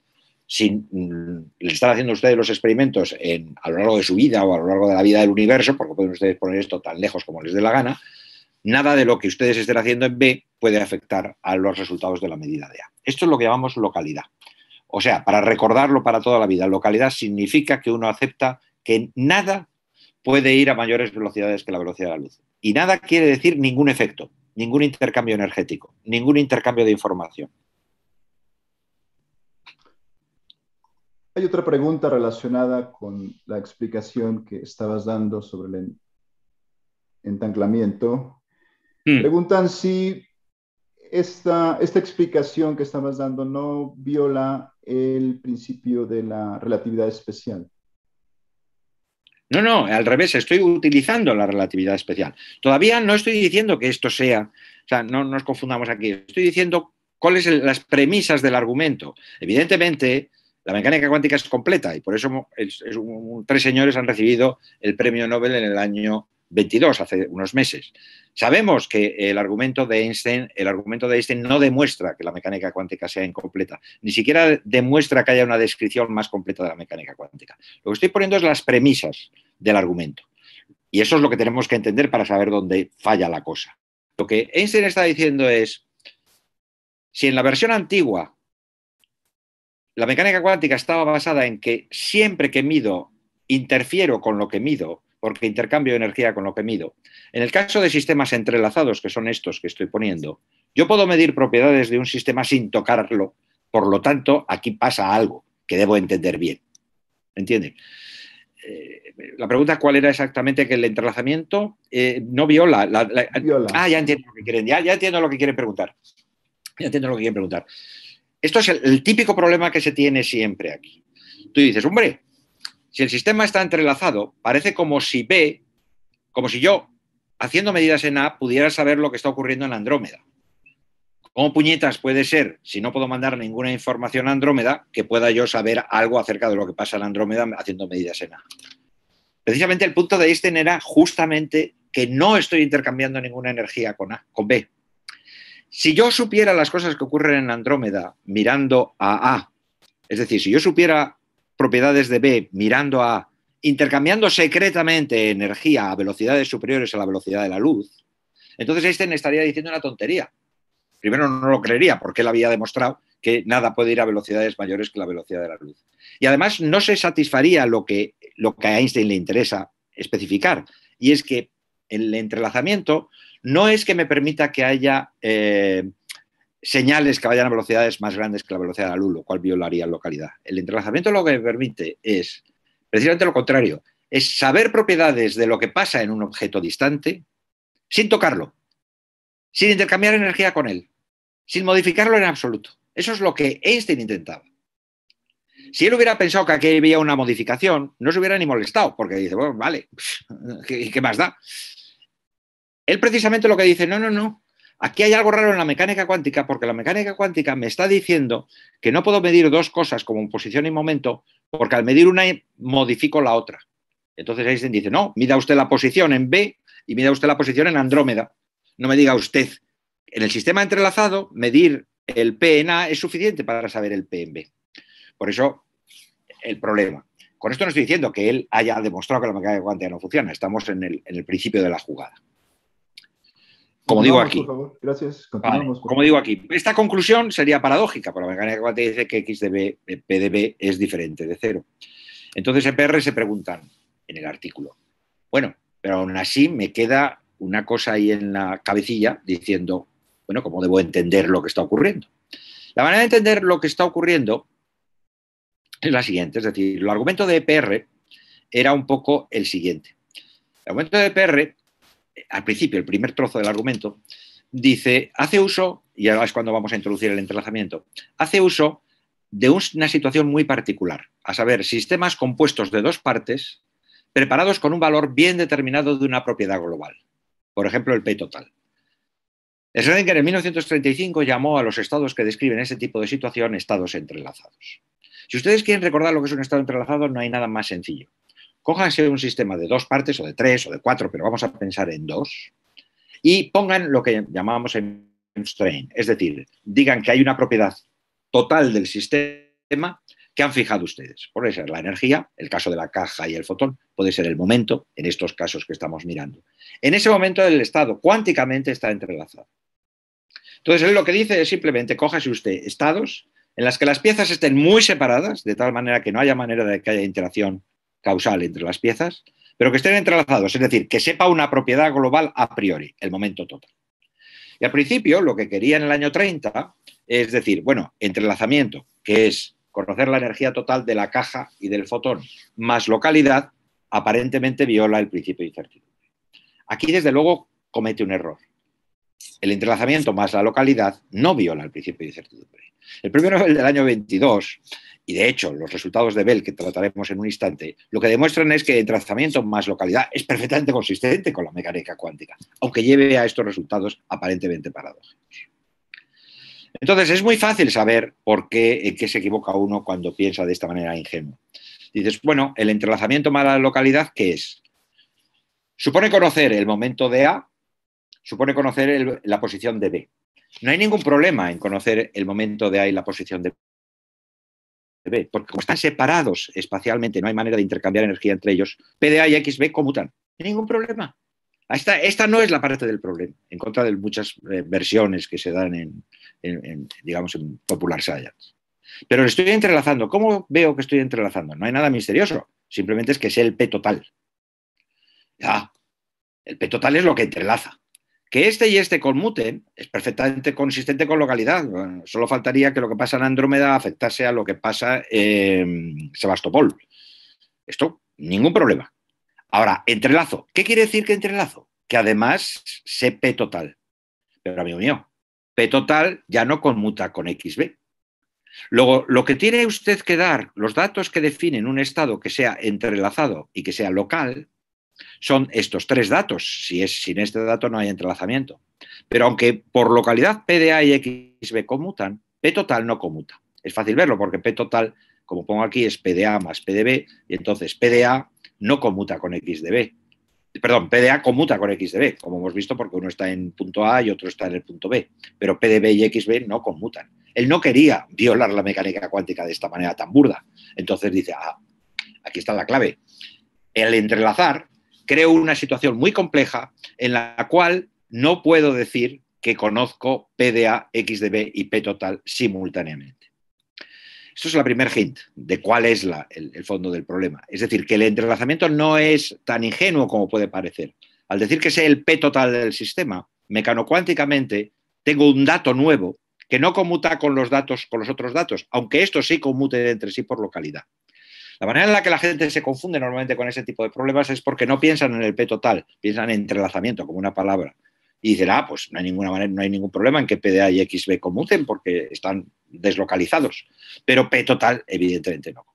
Si mm, le están haciendo ustedes los experimentos a lo largo de su vida o a lo largo de la vida del universo, porque pueden ustedes poner esto tan lejos como les dé la gana, nada de lo que ustedes estén haciendo en B puede afectar a los resultados de la medida de A. Esto es lo que llamamos localidad. O sea, para recordarlo para toda la vida, localidad significa que uno acepta que nada puede ir a mayores velocidades que la velocidad de la luz. Y nada quiere decir ningún efecto, ningún intercambio energético, ningún intercambio de información. Hay otra pregunta relacionada con la explicación que estabas dando sobre el entanclamiento. Hmm. Preguntan si esta, esta explicación que estabas dando no viola el principio de la relatividad especial. No, no, al revés, estoy utilizando la relatividad especial. Todavía no estoy diciendo que esto sea, o sea, no nos confundamos aquí, estoy diciendo cuáles son las premisas del argumento. Evidentemente, la mecánica cuántica es completa y por eso tres señores han recibido el premio Nobel en el año 22, hace unos meses. Sabemos que el argumento de Einstein, el argumento de Einstein no demuestra que la mecánica cuántica sea incompleta, ni siquiera demuestra que haya una descripción más completa de la mecánica cuántica. Lo que estoy poniendo es las premisas, del argumento. Y eso es lo que tenemos que entender para saber dónde falla la cosa. Lo que Einstein está diciendo es, si en la versión antigua la mecánica cuántica estaba basada en que siempre que mido, interfiero con lo que mido, porque intercambio energía con lo que mido. En el caso de sistemas entrelazados, que son estos que estoy poniendo, yo puedo medir propiedades de un sistema sin tocarlo, por lo tanto, aquí pasa algo que debo entender bien. ¿Entienden? Eh, la pregunta cuál era exactamente que el entrelazamiento eh, no viola, la, Ah, ya entiendo lo que quieren, ya, ya, entiendo lo que quieren preguntar. entiendo lo que quieren preguntar. Esto es el, el, típico problema que se tiene siempre aquí. Tú dices, hombre, si el sistema está entrelazado, parece como si B, como si yo, haciendo medidas en A, pudiera saber lo que está ocurriendo en Andrómeda. ¿Cómo puñetas puede ser, si no puedo mandar ninguna información a Andrómeda, que pueda yo saber algo acerca de lo que pasa en Andrómeda haciendo medidas en A? Precisamente el punto de Einstein era justamente que no estoy intercambiando ninguna energía con A, con B. Si yo supiera las cosas que ocurren en Andrómeda mirando a A, es decir, si yo supiera propiedades de B mirando a A, intercambiando secretamente energía a velocidades superiores a la velocidad de la luz, entonces Einstein estaría diciendo una tontería, primero no lo creería porque él había demostrado que nada puede ir a velocidades mayores que la velocidad de la luz. Y además no se satisfaría lo que, lo a Einstein le interesa especificar, y es que el entrelazamiento no es que me permita que haya eh, señales que vayan a velocidades más grandes que la velocidad de la luz, lo cual violaría la localidad. El entrelazamiento lo que me permite es precisamente lo contrario, es saber propiedades de lo que pasa en un objeto distante sin tocarlo, sin intercambiar energía con él sin modificarlo en absoluto. Eso es lo que Einstein intentaba. Si él hubiera pensado que aquí había una modificación, no se hubiera ni molestado, porque dice, bueno, vale, ¿qué, más da? Él precisamente lo que dice, no, no, no, aquí hay algo raro en la mecánica cuántica, porque la mecánica cuántica me está diciendo que no puedo medir dos cosas como posición y momento, porque al medir una modifico la otra. Entonces Einstein dice, no, mida usted la posición en B y mida usted la posición en Andrómeda. No me diga usted en el sistema entrelazado, medir el P es suficiente para saber el P en B. Por eso, el problema. Con esto no estoy diciendo que él haya demostrado que la mecánica cuántica no funciona. Estamos en el, principio de la jugada. Como digo aquí. Por favor. Gracias. Continuamos. como digo aquí, esta conclusión sería paradójica, porque la mecánica cuántica dice que X de B, eh, de B es diferente de cero. Entonces, EPR se preguntan en el artículo. Bueno, pero aún así me queda una cosa ahí en la cabecilla diciendo, ¿cómo debo entender lo que está ocurriendo? La manera de entender lo que está ocurriendo es la siguiente, es decir, el argumento de EPR era un poco el siguiente. El argumento de EPR, eh, al principio, el primer trozo del argumento, dice, hace uso, y ahora es cuando vamos a introducir el entrelazamiento, hace uso de una situación muy particular, a saber, sistemas compuestos de dos partes preparados con un valor bien determinado de una propiedad global, por ejemplo, el P total. Schrödinger en 1935 llamó a los estados que describen ese tipo de situación estados entrelazados. Si ustedes quieren recordar lo que es un estado entrelazado, no hay nada más sencillo. Cójanse un sistema de dos partes, o de tres, o de cuatro, pero vamos a pensar en dos, y pongan lo que llamamos en strain, es decir, digan que hay una propiedad total del sistema que han fijado ustedes. Puede ser la energía, el caso de la caja y el fotón, puede ser el momento, en estos casos que estamos mirando. En ese momento el estado cuánticamente está entrelazado. Entonces, él lo que dice es simplemente, cójase usted estados en las que las piezas estén muy separadas, de tal manera que no haya manera de que haya interacción causal entre las piezas, pero que estén entrelazados, es decir, que sepa una propiedad global a priori, el momento total. Y al principio lo que quería en el año 30 es decir, bueno, entrelazamiento, que es conocer la energía total de la caja y del fotón, más localidad, aparentemente viola el principio de incertidumbre. Aquí, desde luego, comete un error el entrelazamiento más la localidad no viola el principio de incertidumbre. El premio Nobel del año 22, y de hecho los resultados de Bell, que trataremos en un instante, lo que demuestran es que el entrelazamiento más localidad es perfectamente consistente con la mecánica cuántica, aunque lleve a estos resultados aparentemente paradójicos. Entonces es muy fácil saber por qué, en qué se equivoca uno cuando piensa de esta manera ingenua. Dices, bueno, el entrelazamiento más la localidad, ¿qué es? Supone conocer el momento de A supone conocer la posición de B. No hay ningún problema en conocer el momento de A y la posición de B, porque como están separados espacialmente, no hay manera de intercambiar energía entre ellos, PDA y XB comutan. No hay ningún problema. Esta, esta, no es la parte del problema, en contra de muchas eh, versiones que se dan en, digamos, en Popular Science. Pero estoy entrelazando. ¿Cómo veo que estoy entrelazando? No hay nada misterioso. Simplemente es que es el P total. Ya, el P total es lo que entrelaza. Que este y este conmuten es perfectamente consistente con localidad. solo faltaría que lo que pasa en Andrómeda afectase a lo que pasa en Sebastopol. Esto, ningún problema. Ahora, entrelazo. ¿Qué quiere decir que entrelazo? Que además se P total. Pero amigo mío, P total ya no conmuta con XB. Luego, lo que tiene usted que dar, los datos que definen un estado que sea entrelazado y que sea local, son estos tres datos, si es, sin este dato no hay entrelazamiento. Pero aunque por localidad PDA y XB conmutan, P total no comuta Es fácil verlo porque P total, como pongo aquí, es PDA más PDB y entonces PDA no conmuta con XDB. Perdón, PDA conmuta con XDB, como hemos visto, porque uno está en punto A y otro está en el punto B, pero PDB y XB no conmutan. Él no quería violar la mecánica cuántica de esta manera tan burda. Entonces dice, ah, aquí está la clave. El entrelazar creo una situación muy compleja en la cual no puedo decir que conozco PDA, XDB y P total simultáneamente. Esto es la primer hint de cuál es el, fondo del problema. Es decir, que el entrelazamiento no es tan ingenuo como puede parecer. Al decir que sé el P total del sistema, mecanocuánticamente tengo un dato nuevo que no conmuta con los datos, con los otros datos, aunque estos sí conmuten entre sí por localidad. La manera en la que la gente se confunde normalmente con ese tipo de problemas es porque no piensan en el P total, piensan en entrelazamiento como una palabra. Y dicen, ah, pues no hay, ninguna manera, no hay ningún problema en que PDA y XB comuten porque están deslocalizados. Pero P total, evidentemente, no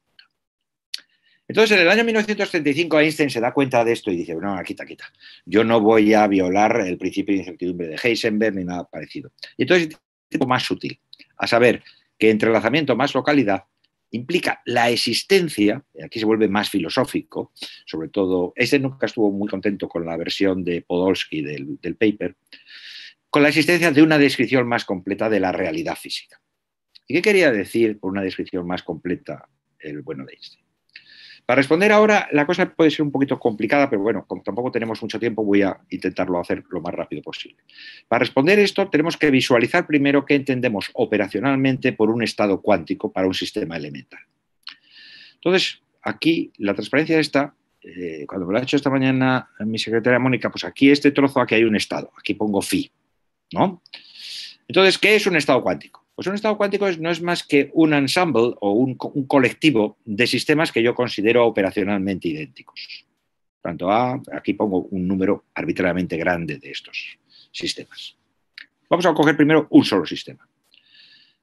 Entonces, en el año 1935, Einstein se da cuenta de esto y dice, no, quita, quita. Yo no voy a violar el principio de incertidumbre de Heisenberg ni nada parecido. Y entonces, tipo más sutil, a saber que entrelazamiento más localidad implica la existencia, aquí se vuelve más filosófico, sobre todo, este nunca estuvo muy contento con la versión de Podolsky del, paper, con la existencia de una descripción más completa de la realidad física. ¿Y qué quería decir con una descripción más completa el bueno de Einstein? Para responder ahora, la cosa puede ser un poquito complicada, pero bueno, como tampoco tenemos mucho tiempo, voy a intentarlo hacer lo más rápido posible. Para responder esto, tenemos que visualizar primero qué entendemos operacionalmente por un estado cuántico para un sistema elemental. Entonces, aquí la transparencia está, eh, cuando me lo ha hecho esta mañana mi secretaria Mónica, pues aquí este trozo, aquí hay un estado, aquí pongo fi, ¿no? Entonces, ¿qué es un estado cuántico? Pues un estado cuántico no es más que un ensemble o un, colectivo de sistemas que yo considero operacionalmente idénticos. Tanto a, aquí pongo un número arbitrariamente grande de estos sistemas. Vamos a coger primero un solo sistema.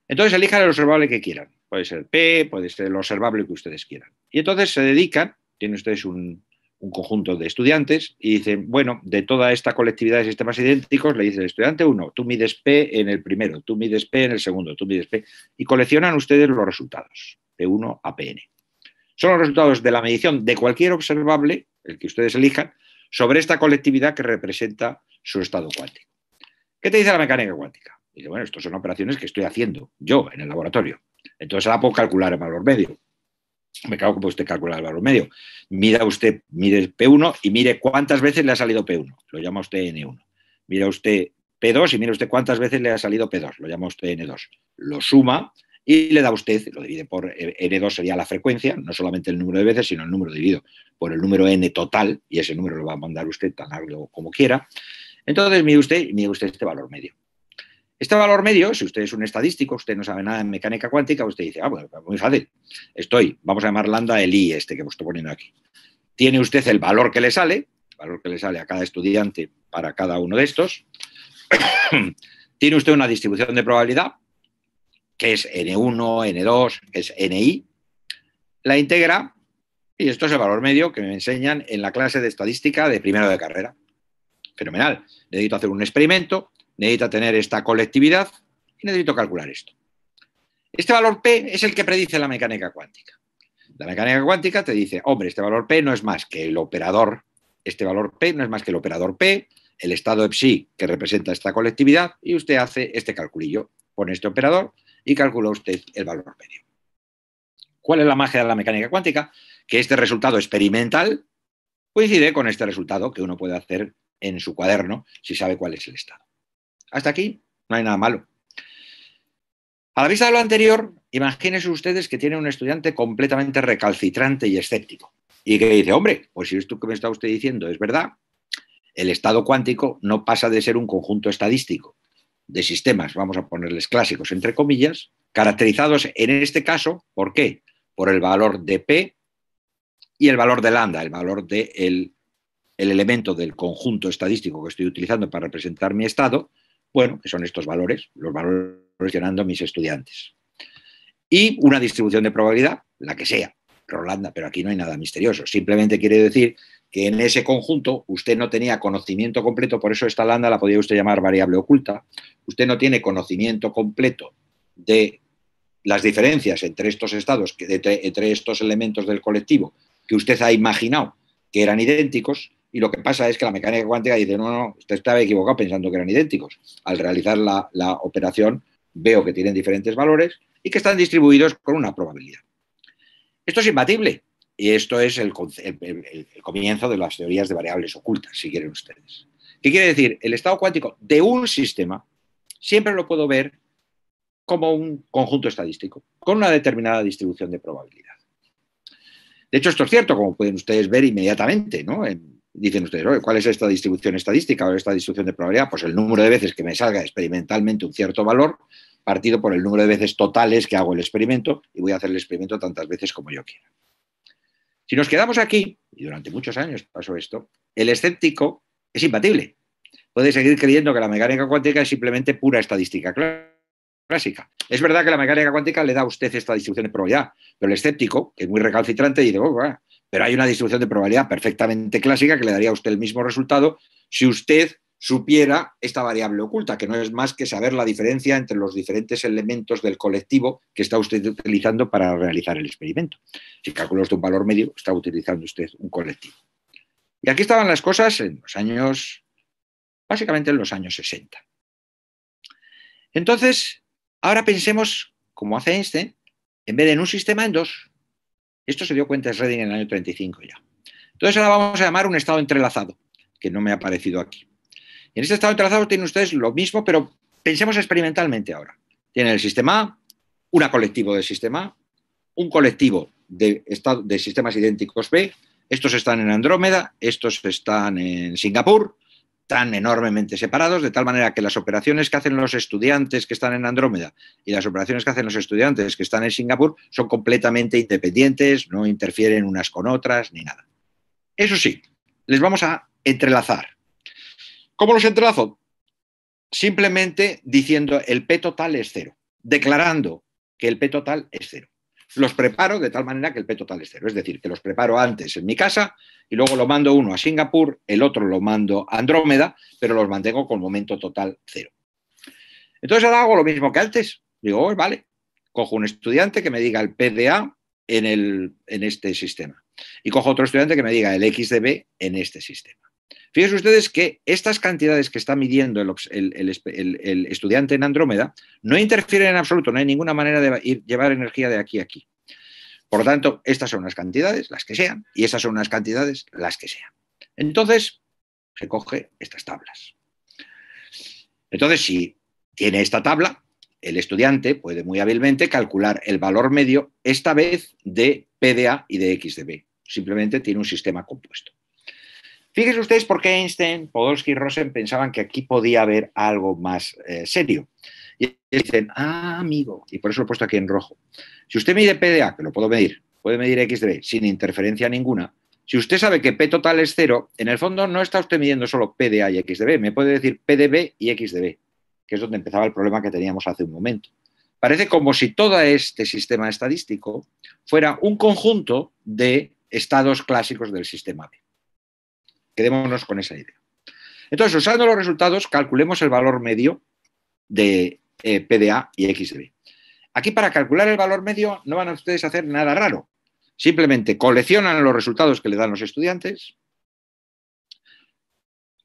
Entonces elijan el observable que quieran. Puede ser P, puede ser el observable que ustedes quieran. Y entonces se dedican, tienen ustedes un, un conjunto de estudiantes y dicen, bueno, de toda esta colectividad de sistemas idénticos, le dice el estudiante uno, tú mides P en el primero, tú mides P en el segundo, tú mides P, y coleccionan ustedes los resultados, de 1 a Pn. Son los resultados de la medición de cualquier observable, el que ustedes elijan, sobre esta colectividad que representa su estado cuántico. ¿Qué te dice la mecánica cuántica? Dice, bueno, estas son operaciones que estoy haciendo yo en el laboratorio. Entonces la puedo calcular el valor medio me cago como usted calcula el valor medio. Mira usted, mire P1 y mire cuántas veces le ha salido P1, lo llama usted N1. Mira usted P2 y mire usted cuántas veces le ha salido P2, lo llama usted N2. Lo suma y le da usted, lo divide por eh, N2 sería la frecuencia, no solamente el número de veces, sino el número dividido por el número N total, y ese número lo va a mandar usted tan largo como quiera. Entonces mire usted, mire usted este valor medio. Este valor medio, si usted es un estadístico, usted no sabe nada en mecánica cuántica, usted dice, ah, bueno, pues, pues muy fácil, estoy, vamos a llamar lambda el i este que me estoy poniendo aquí. Tiene usted el valor que le sale, el valor que le sale a cada estudiante para cada uno de estos. Tiene usted una distribución de probabilidad, que es N1, N2, es NI. La integra, y esto es el valor medio que me enseñan en la clase de estadística de primero de carrera. Fenomenal. Necesito hacer un experimento, Necesita tener esta colectividad y necesito calcular esto. Este valor P es el que predice la mecánica cuántica. La mecánica cuántica te dice, hombre, este valor P no es más que el operador, este valor P no es más que el operador P, el estado psi que representa esta colectividad, y usted hace este calculillo, con este operador y calcula usted el valor medio. ¿Cuál es la magia de la mecánica cuántica? Que este resultado experimental coincide con este resultado que uno puede hacer en su cuaderno si sabe cuál es el estado. Hasta aquí no hay nada malo. A la vista de lo anterior, imagínense ustedes que tiene un estudiante completamente recalcitrante y escéptico y que dice, hombre, pues si esto que me está usted diciendo es verdad, el estado cuántico no pasa de ser un conjunto estadístico de sistemas, vamos a ponerles clásicos, entre comillas, caracterizados en este caso, ¿por qué? Por el valor de P y el valor de lambda, el valor del el elemento del conjunto estadístico que estoy utilizando para representar mi estado, bueno, que son estos valores, los valores que mis estudiantes. Y una distribución de probabilidad, la que sea, Rolanda, pero aquí no hay nada misterioso. Simplemente quiere decir que en ese conjunto usted no tenía conocimiento completo, por eso esta lambda la podría usted llamar variable oculta. Usted no tiene conocimiento completo de las diferencias entre estos estados, entre estos elementos del colectivo que usted ha imaginado que eran idénticos, y lo que pasa es que la mecánica cuántica dice, no, no, usted estaba equivocado pensando que eran idénticos. Al realizar la, operación veo que tienen diferentes valores y que están distribuidos con una probabilidad. Esto es imbatible y esto es el, comienzo de las teorías de variables ocultas, si quieren ustedes. ¿Qué quiere decir? El estado cuántico de un sistema siempre lo puedo ver como un conjunto estadístico, con una determinada distribución de probabilidad. De hecho, esto es cierto, como pueden ustedes ver inmediatamente, ¿no? dicen ustedes, ¿cuál es esta distribución estadística o esta distribución de probabilidad? Pues el número de veces que me salga experimentalmente un cierto valor partido por el número de veces totales que hago el experimento y voy a hacer el experimento tantas veces como yo quiera. Si nos quedamos aquí, y durante muchos años pasó esto, el escéptico es imbatible. Puede seguir creyendo que la mecánica cuántica es simplemente pura estadística. Claro, clásica. Es verdad que la mecánica cuántica le da a usted esta distribución de probabilidad, pero el escéptico, que es muy recalcitrante, dice, oh, pero hay una distribución de probabilidad perfectamente clásica que le daría a usted el mismo resultado si usted supiera esta variable oculta, que no es más que saber la diferencia entre los diferentes elementos del colectivo que está usted utilizando para realizar el experimento. Si calcula usted un valor medio, está utilizando usted un colectivo. Y aquí estaban las cosas en los años, básicamente en los años 60. Entonces, Ahora pensemos, como hace Einstein, en vez de en un sistema, en dos. Esto se dio cuenta Redding en el año 35 ya. Entonces ahora vamos a llamar un estado entrelazado, que no me ha aparecido aquí. En este estado entrelazado tienen ustedes lo mismo, pero pensemos experimentalmente ahora. Tienen el sistema A, una colectivo del sistema A, un colectivo de, estado, de sistemas idénticos B, estos están en Andrómeda, estos están en Singapur, tan enormemente separados, de tal manera que las operaciones que hacen los estudiantes que están en Andrómeda y las operaciones que hacen los estudiantes que están en Singapur son completamente independientes, no interfieren unas con otras ni nada. Eso sí, les vamos a entrelazar. ¿Cómo los entrelazo? Simplemente diciendo el P total es cero, declarando que el P total es cero los preparo de tal manera que el P total es cero. Es decir, que los preparo antes en mi casa y luego lo mando uno a Singapur, el otro lo mando a Andrómeda, pero los mantengo con momento total cero. Entonces ahora hago lo mismo que antes. Digo, vale, cojo un estudiante que me diga el PDA en, el, en este sistema y cojo otro estudiante que me diga el XDB en este sistema. Fíjense ustedes que estas cantidades que está midiendo el, estudiante en Andrómeda no interfieren en absoluto, no hay ninguna manera de ir, llevar energía de aquí a aquí. Por lo tanto, estas son las cantidades, las que sean, y estas son unas cantidades, las que sean. Entonces, se coge estas tablas. Entonces, si tiene esta tabla, el estudiante puede muy hábilmente calcular el valor medio, esta vez de PDA y de XDB. Simplemente tiene un sistema compuesto. Fíjense ustedes por qué Einstein, Podolsky y Rosen pensaban que aquí podía haber algo más eh, serio. Y dicen, ah, amigo, y por eso lo he puesto aquí en rojo. Si usted mide PDA, que lo puedo medir, puede medir X de B sin interferencia ninguna, si usted sabe que P total es cero, en el fondo no está usted midiendo solo PDA y X de B, me puede decir PDB y X de B, que es donde empezaba el problema que teníamos hace un momento. Parece como si todo este sistema estadístico fuera un conjunto de estados clásicos del sistema B. Quedémonos con esa idea. Entonces, usando los resultados, calculemos el valor medio de eh, PDA y XDB. Aquí para calcular el valor medio no van a ustedes a hacer nada raro. Simplemente coleccionan los resultados que le dan los estudiantes,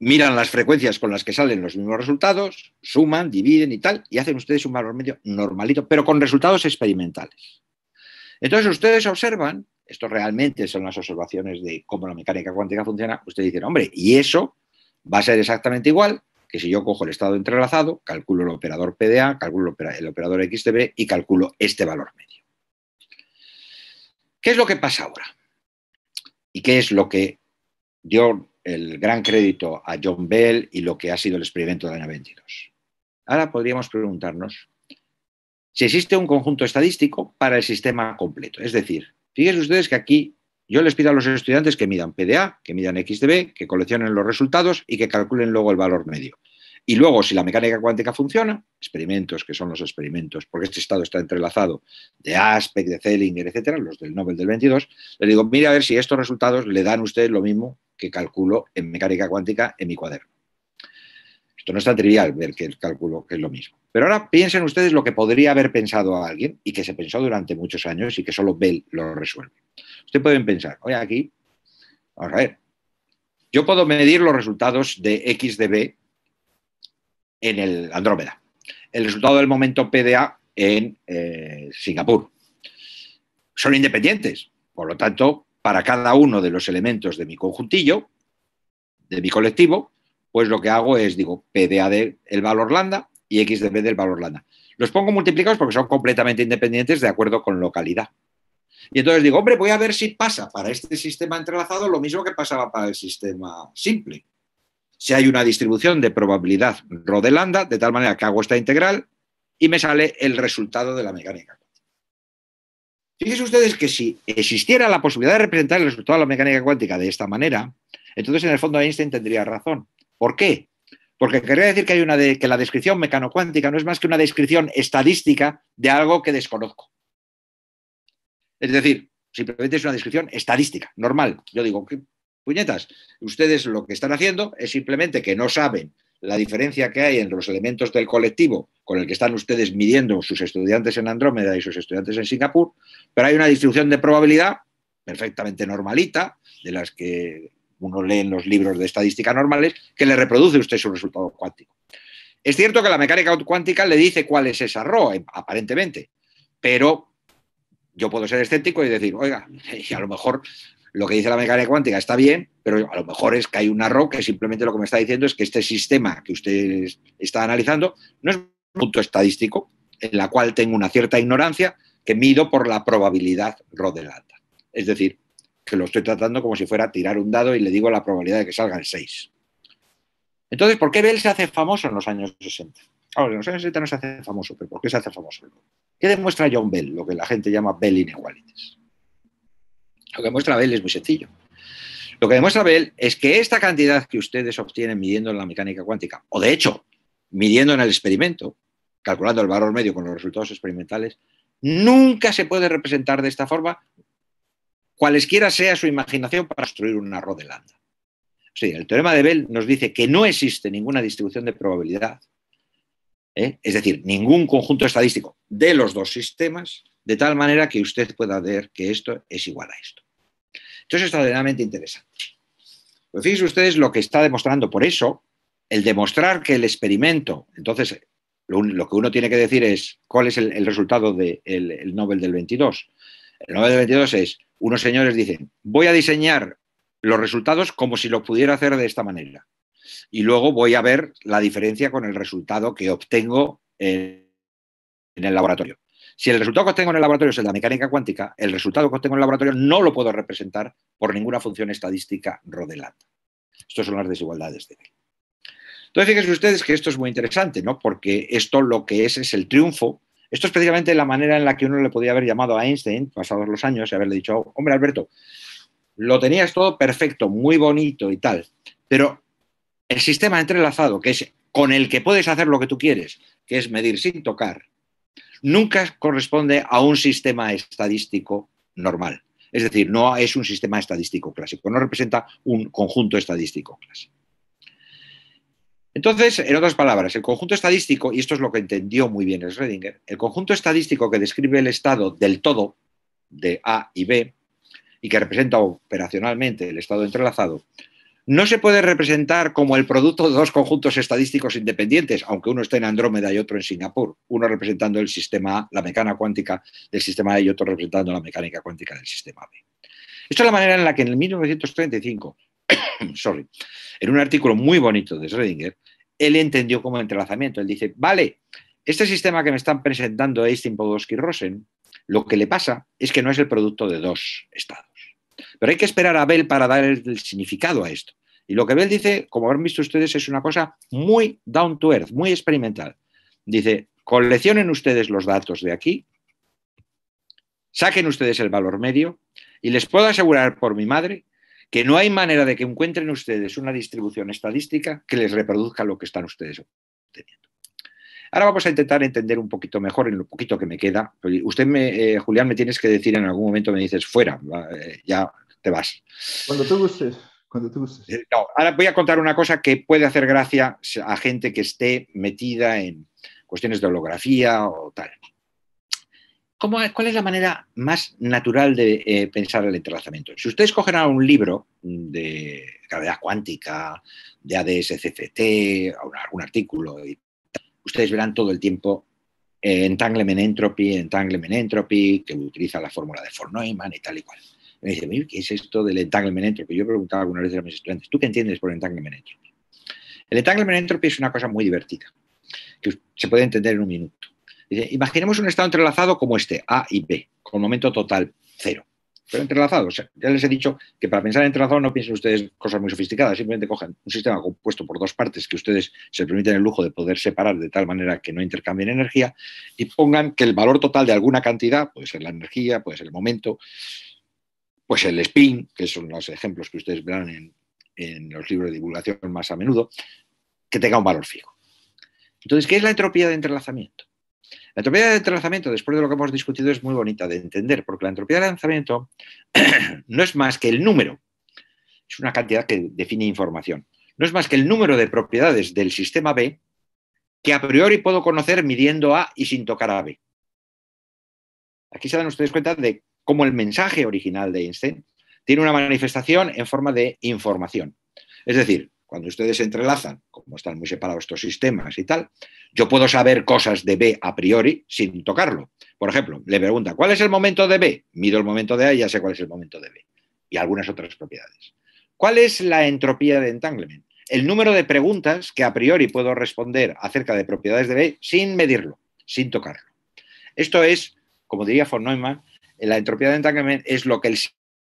miran las frecuencias con las que salen los mismos resultados, suman, dividen y tal, y hacen ustedes un valor medio normalito, pero con resultados experimentales. Entonces ustedes observan esto realmente son las observaciones de cómo la mecánica cuántica funciona, usted dice, hombre, y eso va a ser exactamente igual que si yo cojo el estado entrelazado, calculo el operador PDA, calculo el operador XTB y calculo este valor medio. ¿Qué es lo que pasa ahora? ¿Y qué es lo que dio el gran crédito a John Bell y lo que ha sido el experimento la Ana 22? Ahora podríamos preguntarnos si existe un conjunto estadístico para el sistema completo, es decir, Fíjense ustedes que aquí yo les pido a los estudiantes que midan PDA, que midan XDB, que coleccionen los resultados y que calculen luego el valor medio. Y luego, si la mecánica cuántica funciona, experimentos, que son los experimentos, porque este estado está entrelazado de Aspect, de Zellinger, etcétera, los del Nobel del 22, les digo, mire a ver si estos resultados le dan a ustedes lo mismo que calculo en mecánica cuántica en mi cuaderno. Esto no es tan trivial ver que el cálculo es lo mismo. Pero ahora piensen ustedes lo que podría haber pensado alguien y que se pensó durante muchos años y que solo Bell lo resuelve. Ustedes pueden pensar, oye, aquí, vamos a ver, yo puedo medir los resultados de X de B en el Andrómeda, el resultado del momento PDA en eh, Singapur. Son independientes, por lo tanto, para cada uno de los elementos de mi conjuntillo, de mi colectivo, pues lo que hago es, digo, PDA del valor lambda y X de B del valor lambda. Los pongo multiplicados porque son completamente independientes de acuerdo con localidad. Y entonces digo, hombre, voy a ver si pasa para este sistema entrelazado lo mismo que pasaba para el sistema simple. Si hay una distribución de probabilidad rho de lambda, de tal manera que hago esta integral y me sale el resultado de la mecánica. Fíjense ustedes que si existiera la posibilidad de representar el resultado de la mecánica cuántica de esta manera, entonces en el fondo Einstein tendría razón. ¿Por qué? Porque quería decir que, hay una que la descripción mecanocuántica no es más que una descripción estadística de algo que desconozco. Es decir, simplemente es una descripción estadística, normal. Yo digo, ¿qué puñetas? Ustedes lo que están haciendo es simplemente que no saben la diferencia que hay entre los elementos del colectivo con el que están ustedes midiendo sus estudiantes en Andrómeda y sus estudiantes en Singapur, pero hay una distribución de probabilidad perfectamente normalita, de las que uno lee en los libros de estadística normales, que le reproduce usted su resultado cuántico. Es cierto que la mecánica cuántica le dice cuál es esa RO, eh, aparentemente, pero yo puedo ser escéptico y decir, oiga, a lo mejor lo que dice la mecánica cuántica está bien, pero a lo mejor es que hay una RO que simplemente lo que me está diciendo es que este sistema que usted está analizando no es un punto estadístico, en la cual tengo una cierta ignorancia que mido por la probabilidad RO del alta. Es decir, que lo estoy tratando como si fuera tirar un dado y le digo la probabilidad de que salga el 6. Entonces, ¿por qué Bell se hace famoso en los años 60? Ahora, en los años 60 no se hace famoso, pero ¿por qué se hace famoso? ¿Qué demuestra John Bell? Lo que la gente llama Bell inequalities. Lo que demuestra Bell es muy sencillo. Lo que demuestra Bell es que esta cantidad que ustedes obtienen midiendo en la mecánica cuántica, o de hecho, midiendo en el experimento, calculando el valor medio con los resultados experimentales, nunca se puede representar de esta forma cualesquiera sea su imaginación para construir una rodelanda. Sí, el teorema de Bell nos dice que no existe ninguna distribución de probabilidad, ¿eh? es decir, ningún conjunto estadístico de los dos sistemas, de tal manera que usted pueda ver que esto es igual a esto. Entonces, es extraordinariamente interesante. Pues fíjense ustedes lo que está demostrando. Por eso, el demostrar que el experimento, entonces, lo, que uno tiene que decir es cuál es el, resultado del Nobel del 22. El Nobel del 22 es unos señores dicen, voy a diseñar los resultados como si lo pudiera hacer de esta manera. Y luego voy a ver la diferencia con el resultado que obtengo en el laboratorio. Si el resultado que obtengo en el laboratorio es la mecánica cuántica, el resultado que obtengo en el laboratorio no lo puedo representar por ninguna función estadística rodelada. Estas son las desigualdades de él. Entonces, fíjense ustedes que esto es muy interesante, Porque esto lo que es es el triunfo esto es precisamente la manera en la que uno le podía haber llamado a Einstein, pasados los años, y haberle dicho, hombre Alberto, lo tenías todo perfecto, muy bonito y tal, pero el sistema entrelazado, que es con el que puedes hacer lo que tú quieres, que es medir sin tocar, nunca corresponde a un sistema estadístico normal. Es decir, no es un sistema estadístico clásico, no representa un conjunto estadístico clásico. Entonces, en otras palabras, el conjunto estadístico, y esto es lo que entendió muy bien Schrödinger, el conjunto estadístico que describe el estado del todo, de A y B, y que representa operacionalmente el estado entrelazado, no se puede representar como el producto de dos conjuntos estadísticos independientes, aunque uno esté en Andrómeda y otro en Singapur, uno representando el sistema A, la mecánica cuántica del sistema A y otro representando la mecánica cuántica del sistema B. Esto es la manera en la que en el 1935 sorry, en un artículo muy bonito de Schrödinger, él entendió como entrelazamiento. Él dice, vale, este sistema que me están presentando Einstein, Podolsky y Rosen, lo que le pasa es que no es el producto de dos estados. Pero hay que esperar a Bell para dar el significado a esto. Y lo que Bell dice, como habrán visto ustedes, es una cosa muy down to earth, muy experimental. Dice, coleccionen ustedes los datos de aquí, saquen ustedes el valor medio y les puedo asegurar por mi madre que no hay manera de que encuentren ustedes una distribución estadística que les reproduzca lo que están ustedes obteniendo. Ahora vamos a intentar entender un poquito mejor en lo poquito que me queda. Usted, eh, Julián, me tienes que decir en algún momento, me dices, fuera, eh, ya te vas. Cuando tú gustes. Cuando tú eh, ahora voy a contar una cosa que puede hacer gracia a gente que esté metida en cuestiones de holografía o tal. ¿cuál es la manera más natural de eh, pensar el entrelazamiento? Si ustedes cogen a un libro de gravedad cuántica, de ads cft algún artículo, ustedes verán todo el tiempo eh, entanglement entropy, entanglement entropy, que utiliza la fórmula de Forneumann y tal y cual. me dice, ¿qué es esto del entanglement entropy? Yo he preguntado alguna vez a mis estudiantes, ¿tú qué entiendes por entanglement entropy? El entanglement entropy es una cosa muy divertida, que se puede entender en un minuto. Dice, imaginemos un estado entrelazado como este, A y B, con momento total cero. Pero entrelazado, ya les he dicho que para pensar en entrelazado no piensen ustedes cosas muy sofisticadas, simplemente cogen un sistema compuesto por dos partes que ustedes se permiten el lujo de poder separar de tal manera que no intercambien energía y pongan que el valor total de alguna cantidad, puede ser la energía, puede ser el momento, pues el spin, que son los ejemplos que ustedes verán en los libros de divulgación más a menudo, que tenga un valor fijo. Entonces, ¿qué es la entropía de entrelazamiento? La entropía de lanzamiento, después de lo que hemos discutido, es muy bonita de entender, porque la entropía de lanzamiento no es más que el número, es una cantidad que define información, no es más que el número de propiedades del sistema B que a priori puedo conocer midiendo A y sin tocar a B. Aquí se dan ustedes cuenta de cómo el mensaje original de Einstein tiene una manifestación en forma de información. Es decir, cuando ustedes se entrelazan, como están muy separados estos sistemas y tal, yo puedo saber cosas de B a priori sin tocarlo. Por ejemplo, le pregunta, ¿cuál es el momento de B? Mido el momento de A y ya sé cuál es el momento de B. Y algunas otras propiedades. ¿Cuál es la entropía de entanglement? El número de preguntas que a priori puedo responder acerca de propiedades de B sin medirlo, sin tocarlo. Esto es, como diría von Neumann, la entropía de entanglement es lo que el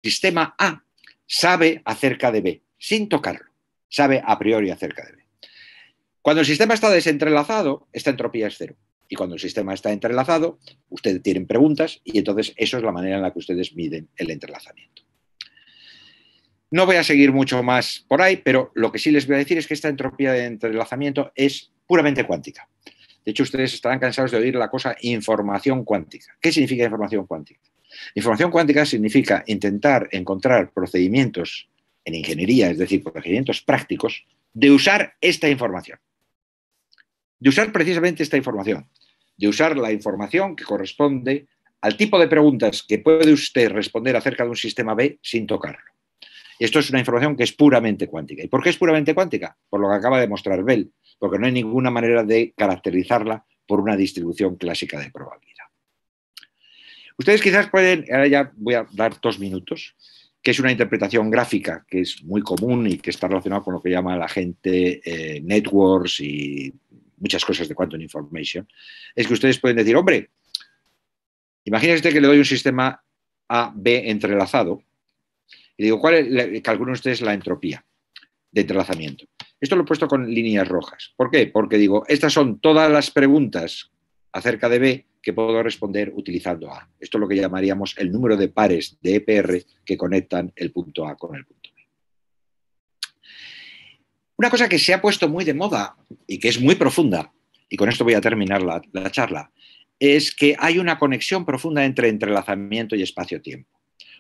sistema A sabe acerca de B, sin tocarlo sabe a priori acerca de B. Cuando el sistema está desentrelazado, esta entropía es cero. Y cuando el sistema está entrelazado, ustedes tienen preguntas y entonces eso es la manera en la que ustedes miden el entrelazamiento. No voy a seguir mucho más por ahí, pero lo que sí les voy a decir es que esta entropía de entrelazamiento es puramente cuántica. De hecho, ustedes estarán cansados de oír la cosa información cuántica. ¿Qué significa información cuántica? Información cuántica significa intentar encontrar procedimientos en ingeniería, es decir, procedimientos prácticos, de usar esta información. De usar precisamente esta información. De usar la información que corresponde al tipo de preguntas que puede usted responder acerca de un sistema B sin tocarlo. Esto es una información que es puramente cuántica. ¿Y por qué es puramente cuántica? Por lo que acaba de mostrar Bell, porque no hay ninguna manera de caracterizarla por una distribución clásica de probabilidad. Ustedes quizás pueden, ahora ya voy a dar dos minutos, que es una interpretación gráfica que es muy común y que está relacionada con lo que llama la gente eh, networks y muchas cosas de quantum information, es que ustedes pueden decir, hombre, imagínense que le doy un sistema A-B entrelazado y digo, ¿cuál es, ustedes la entropía de entrelazamiento? Esto lo he puesto con líneas rojas. ¿Por qué? Porque digo, estas son todas las preguntas acerca de B que puedo responder utilizando A. Esto es lo que llamaríamos el número de pares de EPR que conectan el punto A con el punto B. Una cosa que se ha puesto muy de moda y que es muy profunda, y con esto voy a terminar la, charla, es que hay una conexión profunda entre entrelazamiento y espacio-tiempo.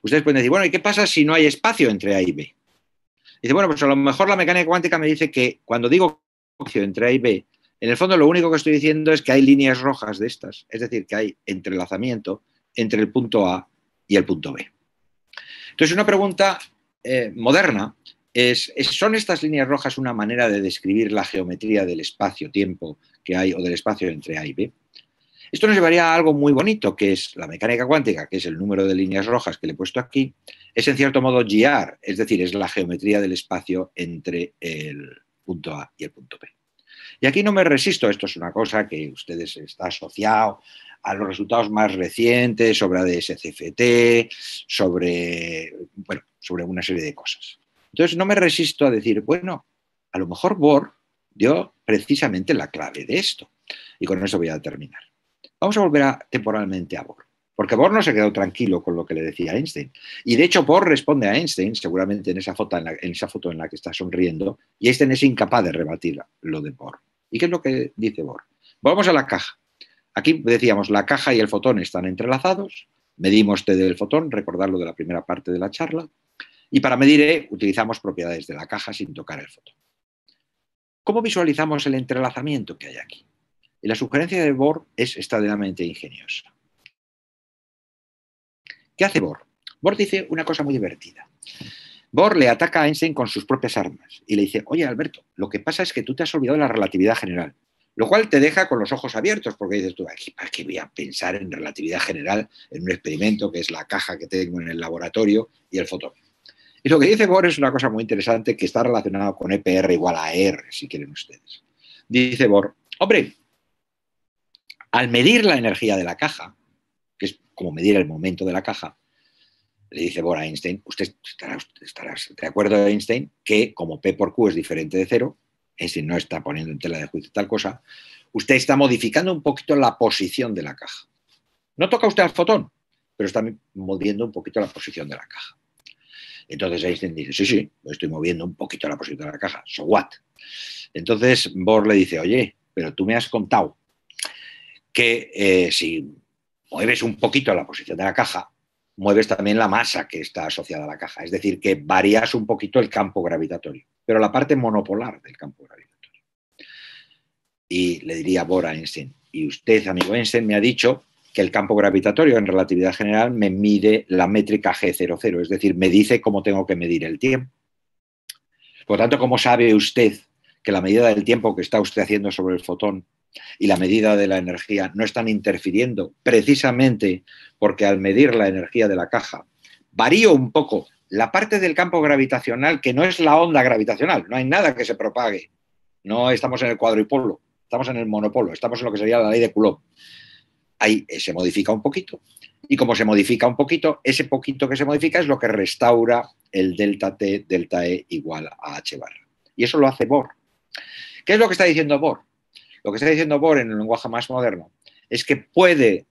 Ustedes pueden decir, bueno, ¿y qué pasa si no hay espacio entre A y B? Dice, bueno, pues a lo mejor la mecánica cuántica me dice que cuando digo espacio entre A y B, en el fondo lo único que estoy diciendo es que hay líneas rojas de estas, es decir, que hay entrelazamiento entre el punto A y el punto B. Entonces, una pregunta eh, moderna es, ¿son estas líneas rojas una manera de describir la geometría del espacio-tiempo que hay o del espacio entre A y B? Esto nos llevaría a algo muy bonito, que es la mecánica cuántica, que es el número de líneas rojas que le he puesto aquí, es en cierto modo GR, es decir, es la geometría del espacio entre el punto A y el punto B. Y aquí no me resisto, esto es una cosa que ustedes está asociado a los resultados más recientes sobre ADS-CFT, sobre, sobre una serie de cosas. Entonces no me resisto a decir, bueno, a lo mejor Bohr dio precisamente la clave de esto. Y con eso voy a terminar. Vamos a volver temporalmente a Bohr. Porque Bohr no se quedó tranquilo con lo que le decía Einstein. Y de hecho, Bohr responde a Einstein, seguramente en esa foto en esa foto en la que está sonriendo, y Einstein es incapaz de rebatir lo de Bohr. ¿Y qué es lo que dice Bohr? Vamos a la caja. Aquí decíamos, la caja y el fotón están entrelazados, medimos T del fotón, recordarlo de la primera parte de la charla, y para medir E utilizamos propiedades de la caja sin tocar el fotón. ¿Cómo visualizamos el entrelazamiento que hay aquí? Y la sugerencia de Bohr es extraordinariamente ingeniosa. ¿Qué hace Bohr? Bohr dice una cosa muy divertida. Bohr le ataca a Einstein con sus propias armas y le dice, oye Alberto, lo que pasa es que tú te has olvidado de la relatividad general, lo cual te deja con los ojos abiertos porque dices tú, ¿para qué voy a pensar en relatividad general en un experimento que es la caja que tengo en el laboratorio y el fotón? Y lo que dice Bohr es una cosa muy interesante que está relacionada con EPR igual a R, si quieren ustedes. Dice Bohr, hombre, al medir la energía de la caja, que es como medir el momento de la caja, le dice Bohr a Einstein, usted estará, de acuerdo, Einstein, que como P por Q es diferente de cero, Einstein no está poniendo en tela de juicio tal cosa, usted está modificando un poquito la posición de la caja. No toca usted al fotón, pero está moviendo un poquito la posición de la caja. Entonces Einstein dice, sí, sí, estoy moviendo un poquito la posición de la caja, so what? Entonces Bohr le dice, oye, pero tú me has contado que eh, si mueves un poquito la posición de la caja, mueves también la masa que está asociada a la caja. Es decir, que varias un poquito el campo gravitatorio, pero la parte monopolar del campo gravitatorio. Y le diría Bora a Einstein, y usted, amigo Einstein, me ha dicho que el campo gravitatorio en relatividad general me mide la métrica G00, es decir, me dice cómo tengo que medir el tiempo. Por lo tanto, ¿cómo sabe usted que la medida del tiempo que está usted haciendo sobre el fotón y la medida de la energía no están interfiriendo precisamente porque al medir la energía de la caja varío un poco la parte del campo gravitacional que no es la onda gravitacional, no hay nada que se propague. No estamos en el cuadripolo, estamos en el monopolo, estamos en lo que sería la ley de Coulomb. Ahí se modifica un poquito. Y como se modifica un poquito, ese poquito que se modifica es lo que restaura el delta T, delta E igual a H barra. Y eso lo hace Bohr. ¿Qué es lo que está diciendo Bohr? Lo que está diciendo Bohr en el lenguaje más moderno es que puede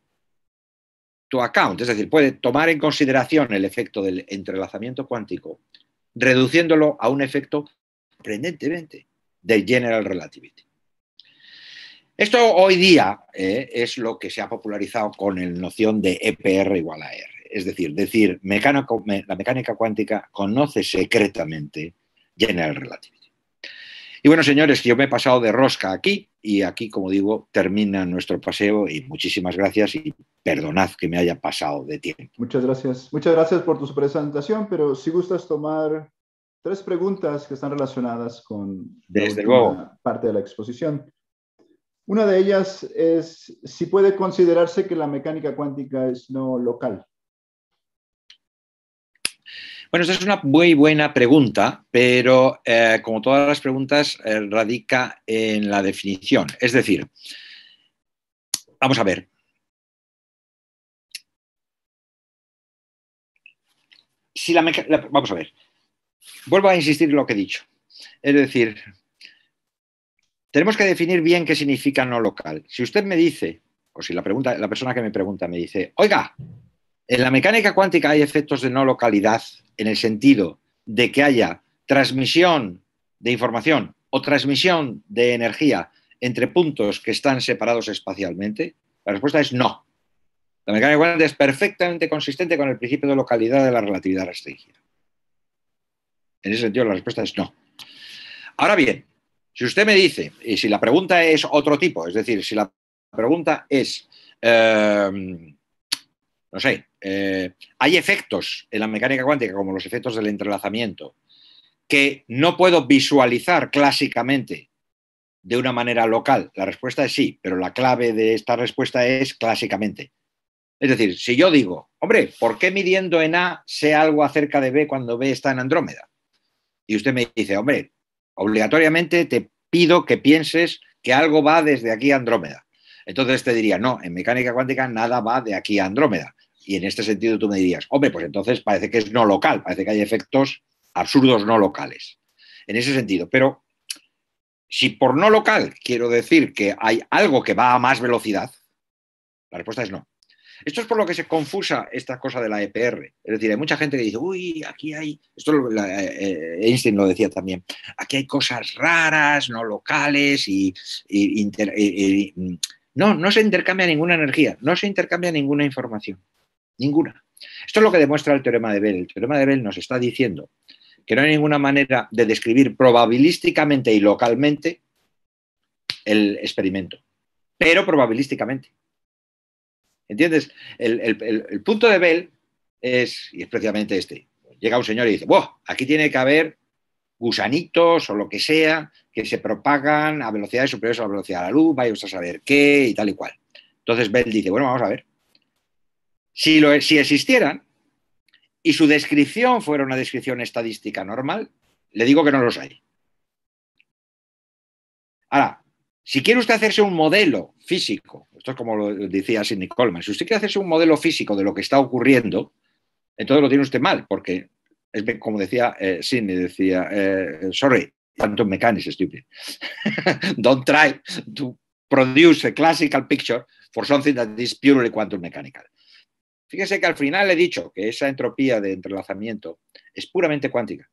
tu account, es decir, puede tomar en consideración el efecto del entrelazamiento cuántico, reduciéndolo a un efecto sorprendentemente de general relativity. Esto hoy día eh, es lo que se ha popularizado con la noción de EPR igual a R. Es decir, decir la mecánica cuántica conoce secretamente General Relativity. Y bueno, señores, yo me he pasado de rosca aquí, y aquí, como digo, termina nuestro paseo y muchísimas gracias y perdonad que me haya pasado de tiempo. Muchas gracias. Muchas gracias por tu presentación, pero si gustas tomar tres preguntas que están relacionadas con Desde parte de la exposición. Una de ellas es si puede considerarse que la mecánica cuántica es no local. Bueno, esta es una muy buena pregunta, pero eh, como todas las preguntas, eh, radica en la definición. Es decir, vamos a ver. vamos a ver. Vuelvo a insistir en lo que he dicho. Es decir, tenemos que definir bien qué significa no local. Si usted me dice, o si la, pregunta, la persona que me pregunta me dice, oiga, en la mecánica cuántica hay efectos de no localidad en el sentido de que haya transmisión de información o transmisión de energía entre puntos que están separados espacialmente? La respuesta es no. La mecánica cuántica es perfectamente consistente con el principio de localidad de la relatividad restringida. En ese sentido, la respuesta es no. Ahora bien, si usted me dice, y si la pregunta es otro tipo, es decir, si la pregunta es, eh, no sé, eh, hay efectos en la mecánica cuántica, como los efectos del entrelazamiento, que no puedo visualizar clásicamente de una manera local. La respuesta es sí, pero la clave de esta respuesta es clásicamente. Es decir, si yo digo, hombre, ¿por qué midiendo en A sé algo acerca de B cuando B está en Andrómeda? Y usted me dice, hombre, obligatoriamente te pido que pienses que algo va desde aquí a Andrómeda. Entonces te diría, no, en mecánica cuántica nada va de aquí a Andrómeda. Y en este sentido tú me dirías, hombre, pues entonces parece que es no local, parece que hay efectos absurdos no locales. En ese sentido, pero si por no local quiero decir que hay algo que va a más velocidad, la respuesta es no. Esto es por lo que se confusa esta cosa de la EPR. Es decir, hay mucha gente que dice, uy, aquí hay, esto eh, eh, Einstein lo decía también, aquí hay cosas raras, no locales y, y mm, no, no se intercambia ninguna energía, no se intercambia ninguna información. Ninguna. Esto es lo que demuestra el teorema de Bell. El teorema de Bell nos está diciendo que no hay ninguna manera de describir probabilísticamente y localmente el experimento, pero probabilísticamente. ¿Entiendes? El, punto de Bell es, y es precisamente este, llega un señor y dice, ¡Buah! Aquí tiene que haber gusanitos o lo que sea que se propagan a velocidades superiores a la velocidad de la luz, vaya a saber qué y tal y cual. Entonces Bell dice, bueno, vamos a ver, si, existieran y su descripción fuera una descripción estadística normal, le digo que no los hay. Ahora, si quiere usted hacerse un modelo físico, esto es como lo decía Sidney Coleman, si usted quiere hacerse un modelo físico de lo que está ocurriendo, entonces lo tiene usted mal, porque es como decía eh, Sidney, decía, eh, sorry, quantum mechanics, stupid. Don't try to produce a classical picture for something that is purely quantum mechanical. Fíjese que al final he dicho que esa entropía de entrelazamiento es puramente cuántica,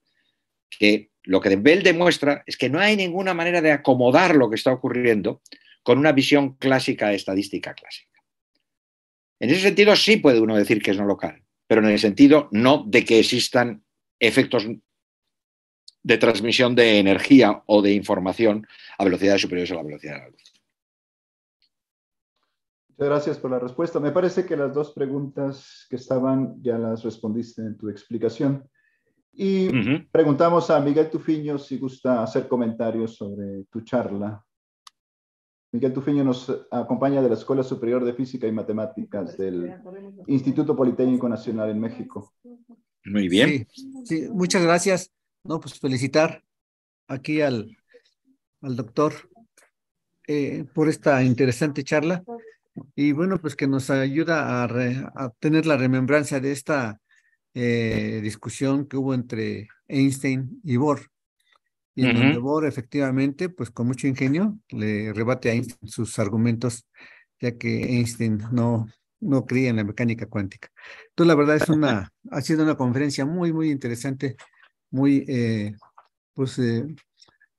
que lo que Bell demuestra es que no hay ninguna manera de acomodar lo que está ocurriendo con una visión clásica, estadística clásica. En ese sentido sí puede uno decir que es no local, pero en el sentido no de que existan efectos de transmisión de energía o de información a velocidades superiores a la velocidad de la luz gracias por la respuesta. Me parece que las dos preguntas que estaban ya las respondiste en tu explicación. Y preguntamos a Miguel Tufiño si gusta hacer comentarios sobre tu charla. Miguel Tufiño nos acompaña de la Escuela Superior de Física y Matemáticas del Instituto Politécnico Nacional en México. Muy bien. muchas gracias. No, pues felicitar aquí al, doctor eh, por esta interesante charla y bueno, pues que nos ayuda a, tener la remembranza de esta eh, discusión que hubo entre Einstein y Bohr. Y donde Bohr efectivamente, pues con mucho ingenio, le rebate a Einstein sus argumentos, ya que Einstein no, no creía en la mecánica cuántica. Entonces, la verdad es una, ha sido una conferencia muy, muy interesante, muy, eh, pues, eh,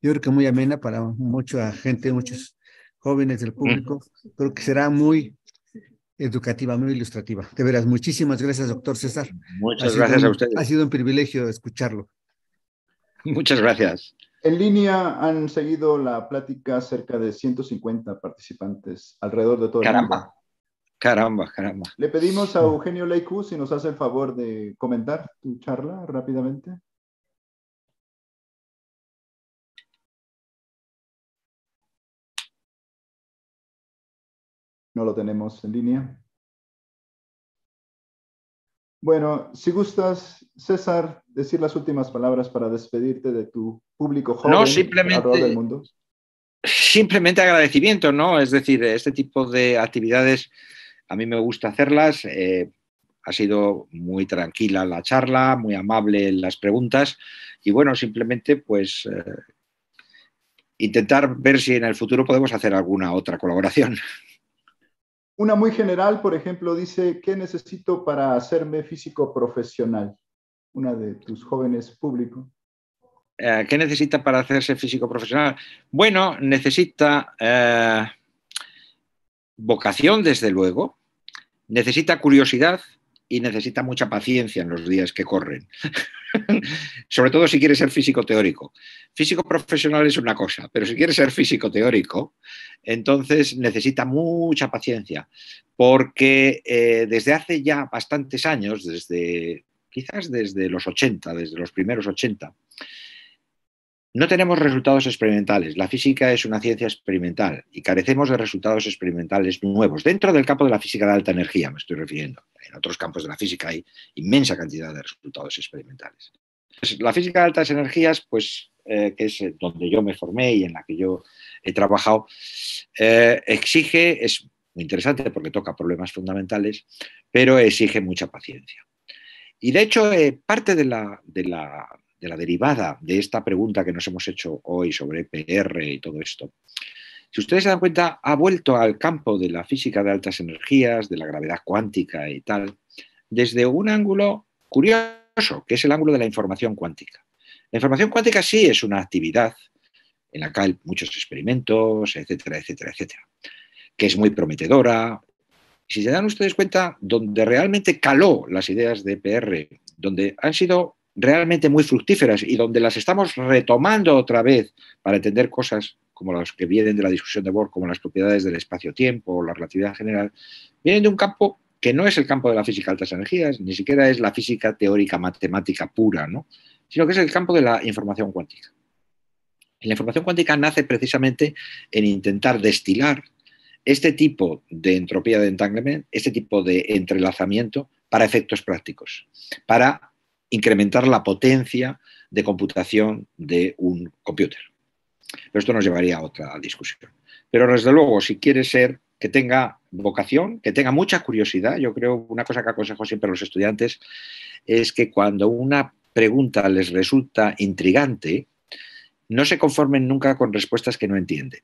yo creo que muy amena para mucha gente, muchos jóvenes del público, creo que será muy educativa, muy ilustrativa. De veras, muchísimas gracias, doctor César. Muchas gracias a ustedes. Ha sido un privilegio escucharlo. Muchas gracias. En línea han seguido la plática cerca de 150 participantes alrededor de todo el mundo. Caramba, caramba, caramba. Le pedimos a Eugenio Leicu si nos hace el favor de comentar tu charla rápidamente. No lo tenemos en línea. Bueno, si gustas, César, decir las últimas palabras para despedirte de tu público joven no, simplemente, mundo. Simplemente agradecimiento, ¿no? Es decir, este tipo de actividades a mí me gusta hacerlas. Eh, ha sido muy tranquila la charla, muy amable las preguntas y bueno, simplemente pues eh, intentar ver si en el futuro podemos hacer alguna otra colaboración. Una muy general, por ejemplo, dice, ¿qué necesito para hacerme físico profesional? Una de tus jóvenes públicos. Eh, ¿Qué necesita para hacerse físico profesional? Bueno, necesita eh, vocación, desde luego, necesita curiosidad, y necesita mucha paciencia en los días que corren. Sobre todo si quiere ser físico teórico. Físico profesional es una cosa, pero si quieres ser físico teórico, entonces necesita mucha paciencia, porque eh, desde hace ya bastantes años, desde quizás desde los 80, desde los primeros 80, no tenemos resultados experimentales. La física es una ciencia experimental y carecemos de resultados experimentales nuevos. Dentro del campo de la física de alta energía me estoy refiriendo. En otros campos de la física hay inmensa cantidad de resultados experimentales. Pues, la física de altas energías, pues, eh, que es eh, donde yo me formé y en la que yo he trabajado, eh, exige, es muy interesante porque toca problemas fundamentales, pero exige mucha paciencia. Y de hecho, parte de la de la derivada de esta pregunta que nos hemos hecho hoy sobre PR y todo esto, si ustedes se dan cuenta, ha vuelto al campo de la física de altas energías, de la gravedad cuántica y tal, desde un ángulo curioso, que es el ángulo de la información cuántica. La información cuántica sí es una actividad en la que hay muchos experimentos, etcétera, etcétera, etcétera, que es muy prometedora. Si se dan ustedes cuenta, donde realmente caló las ideas de PR, donde han sido realmente muy fructíferas y donde las estamos retomando otra vez para entender cosas como las que vienen de la discusión de Bohr, como las propiedades del espacio-tiempo o la relatividad general, vienen de un campo que no es el campo de la física de altas energías, ni siquiera es la física teórica matemática pura, ¿no? sino que es el campo de la información cuántica. Y la información cuántica nace precisamente en intentar destilar este tipo de entropía de entanglement, este tipo de entrelazamiento para efectos prácticos, para incrementar la potencia de computación de un computer. Pero esto nos llevaría a otra discusión. Pero desde luego, si quiere ser que tenga vocación, que tenga mucha curiosidad, yo creo una cosa que aconsejo siempre a los estudiantes es que cuando una pregunta les resulta intrigante, no se conformen nunca con respuestas que no entienden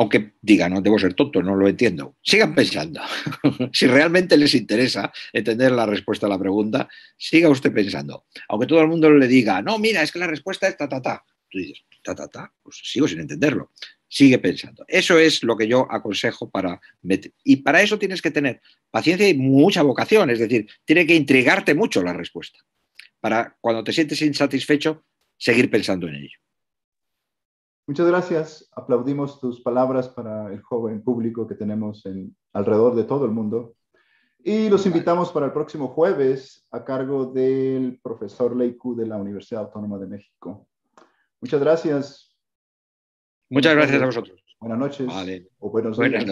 aunque diga, no debo ser tonto, no lo entiendo. Sigan pensando. si realmente les interesa entender la respuesta a la pregunta, siga usted pensando. Aunque todo el mundo le diga, no, mira, es que la respuesta es ta, ta, ta. Tú dices, ta, ta, ta, pues sigo sin entenderlo. Sigue pensando. Eso es lo que yo aconsejo para... Meter. Y para eso tienes que tener paciencia y mucha vocación. Es decir, tiene que intrigarte mucho la respuesta. Para cuando te sientes insatisfecho, seguir pensando en ello. Muchas gracias. Aplaudimos tus palabras para el joven público que tenemos alrededor de todo el mundo. Y los invitamos para el próximo jueves a cargo del profesor Leiku de la Universidad Autónoma de México. Muchas gracias. Muchas gracias a vosotros. Buenas noches. Buenas noches.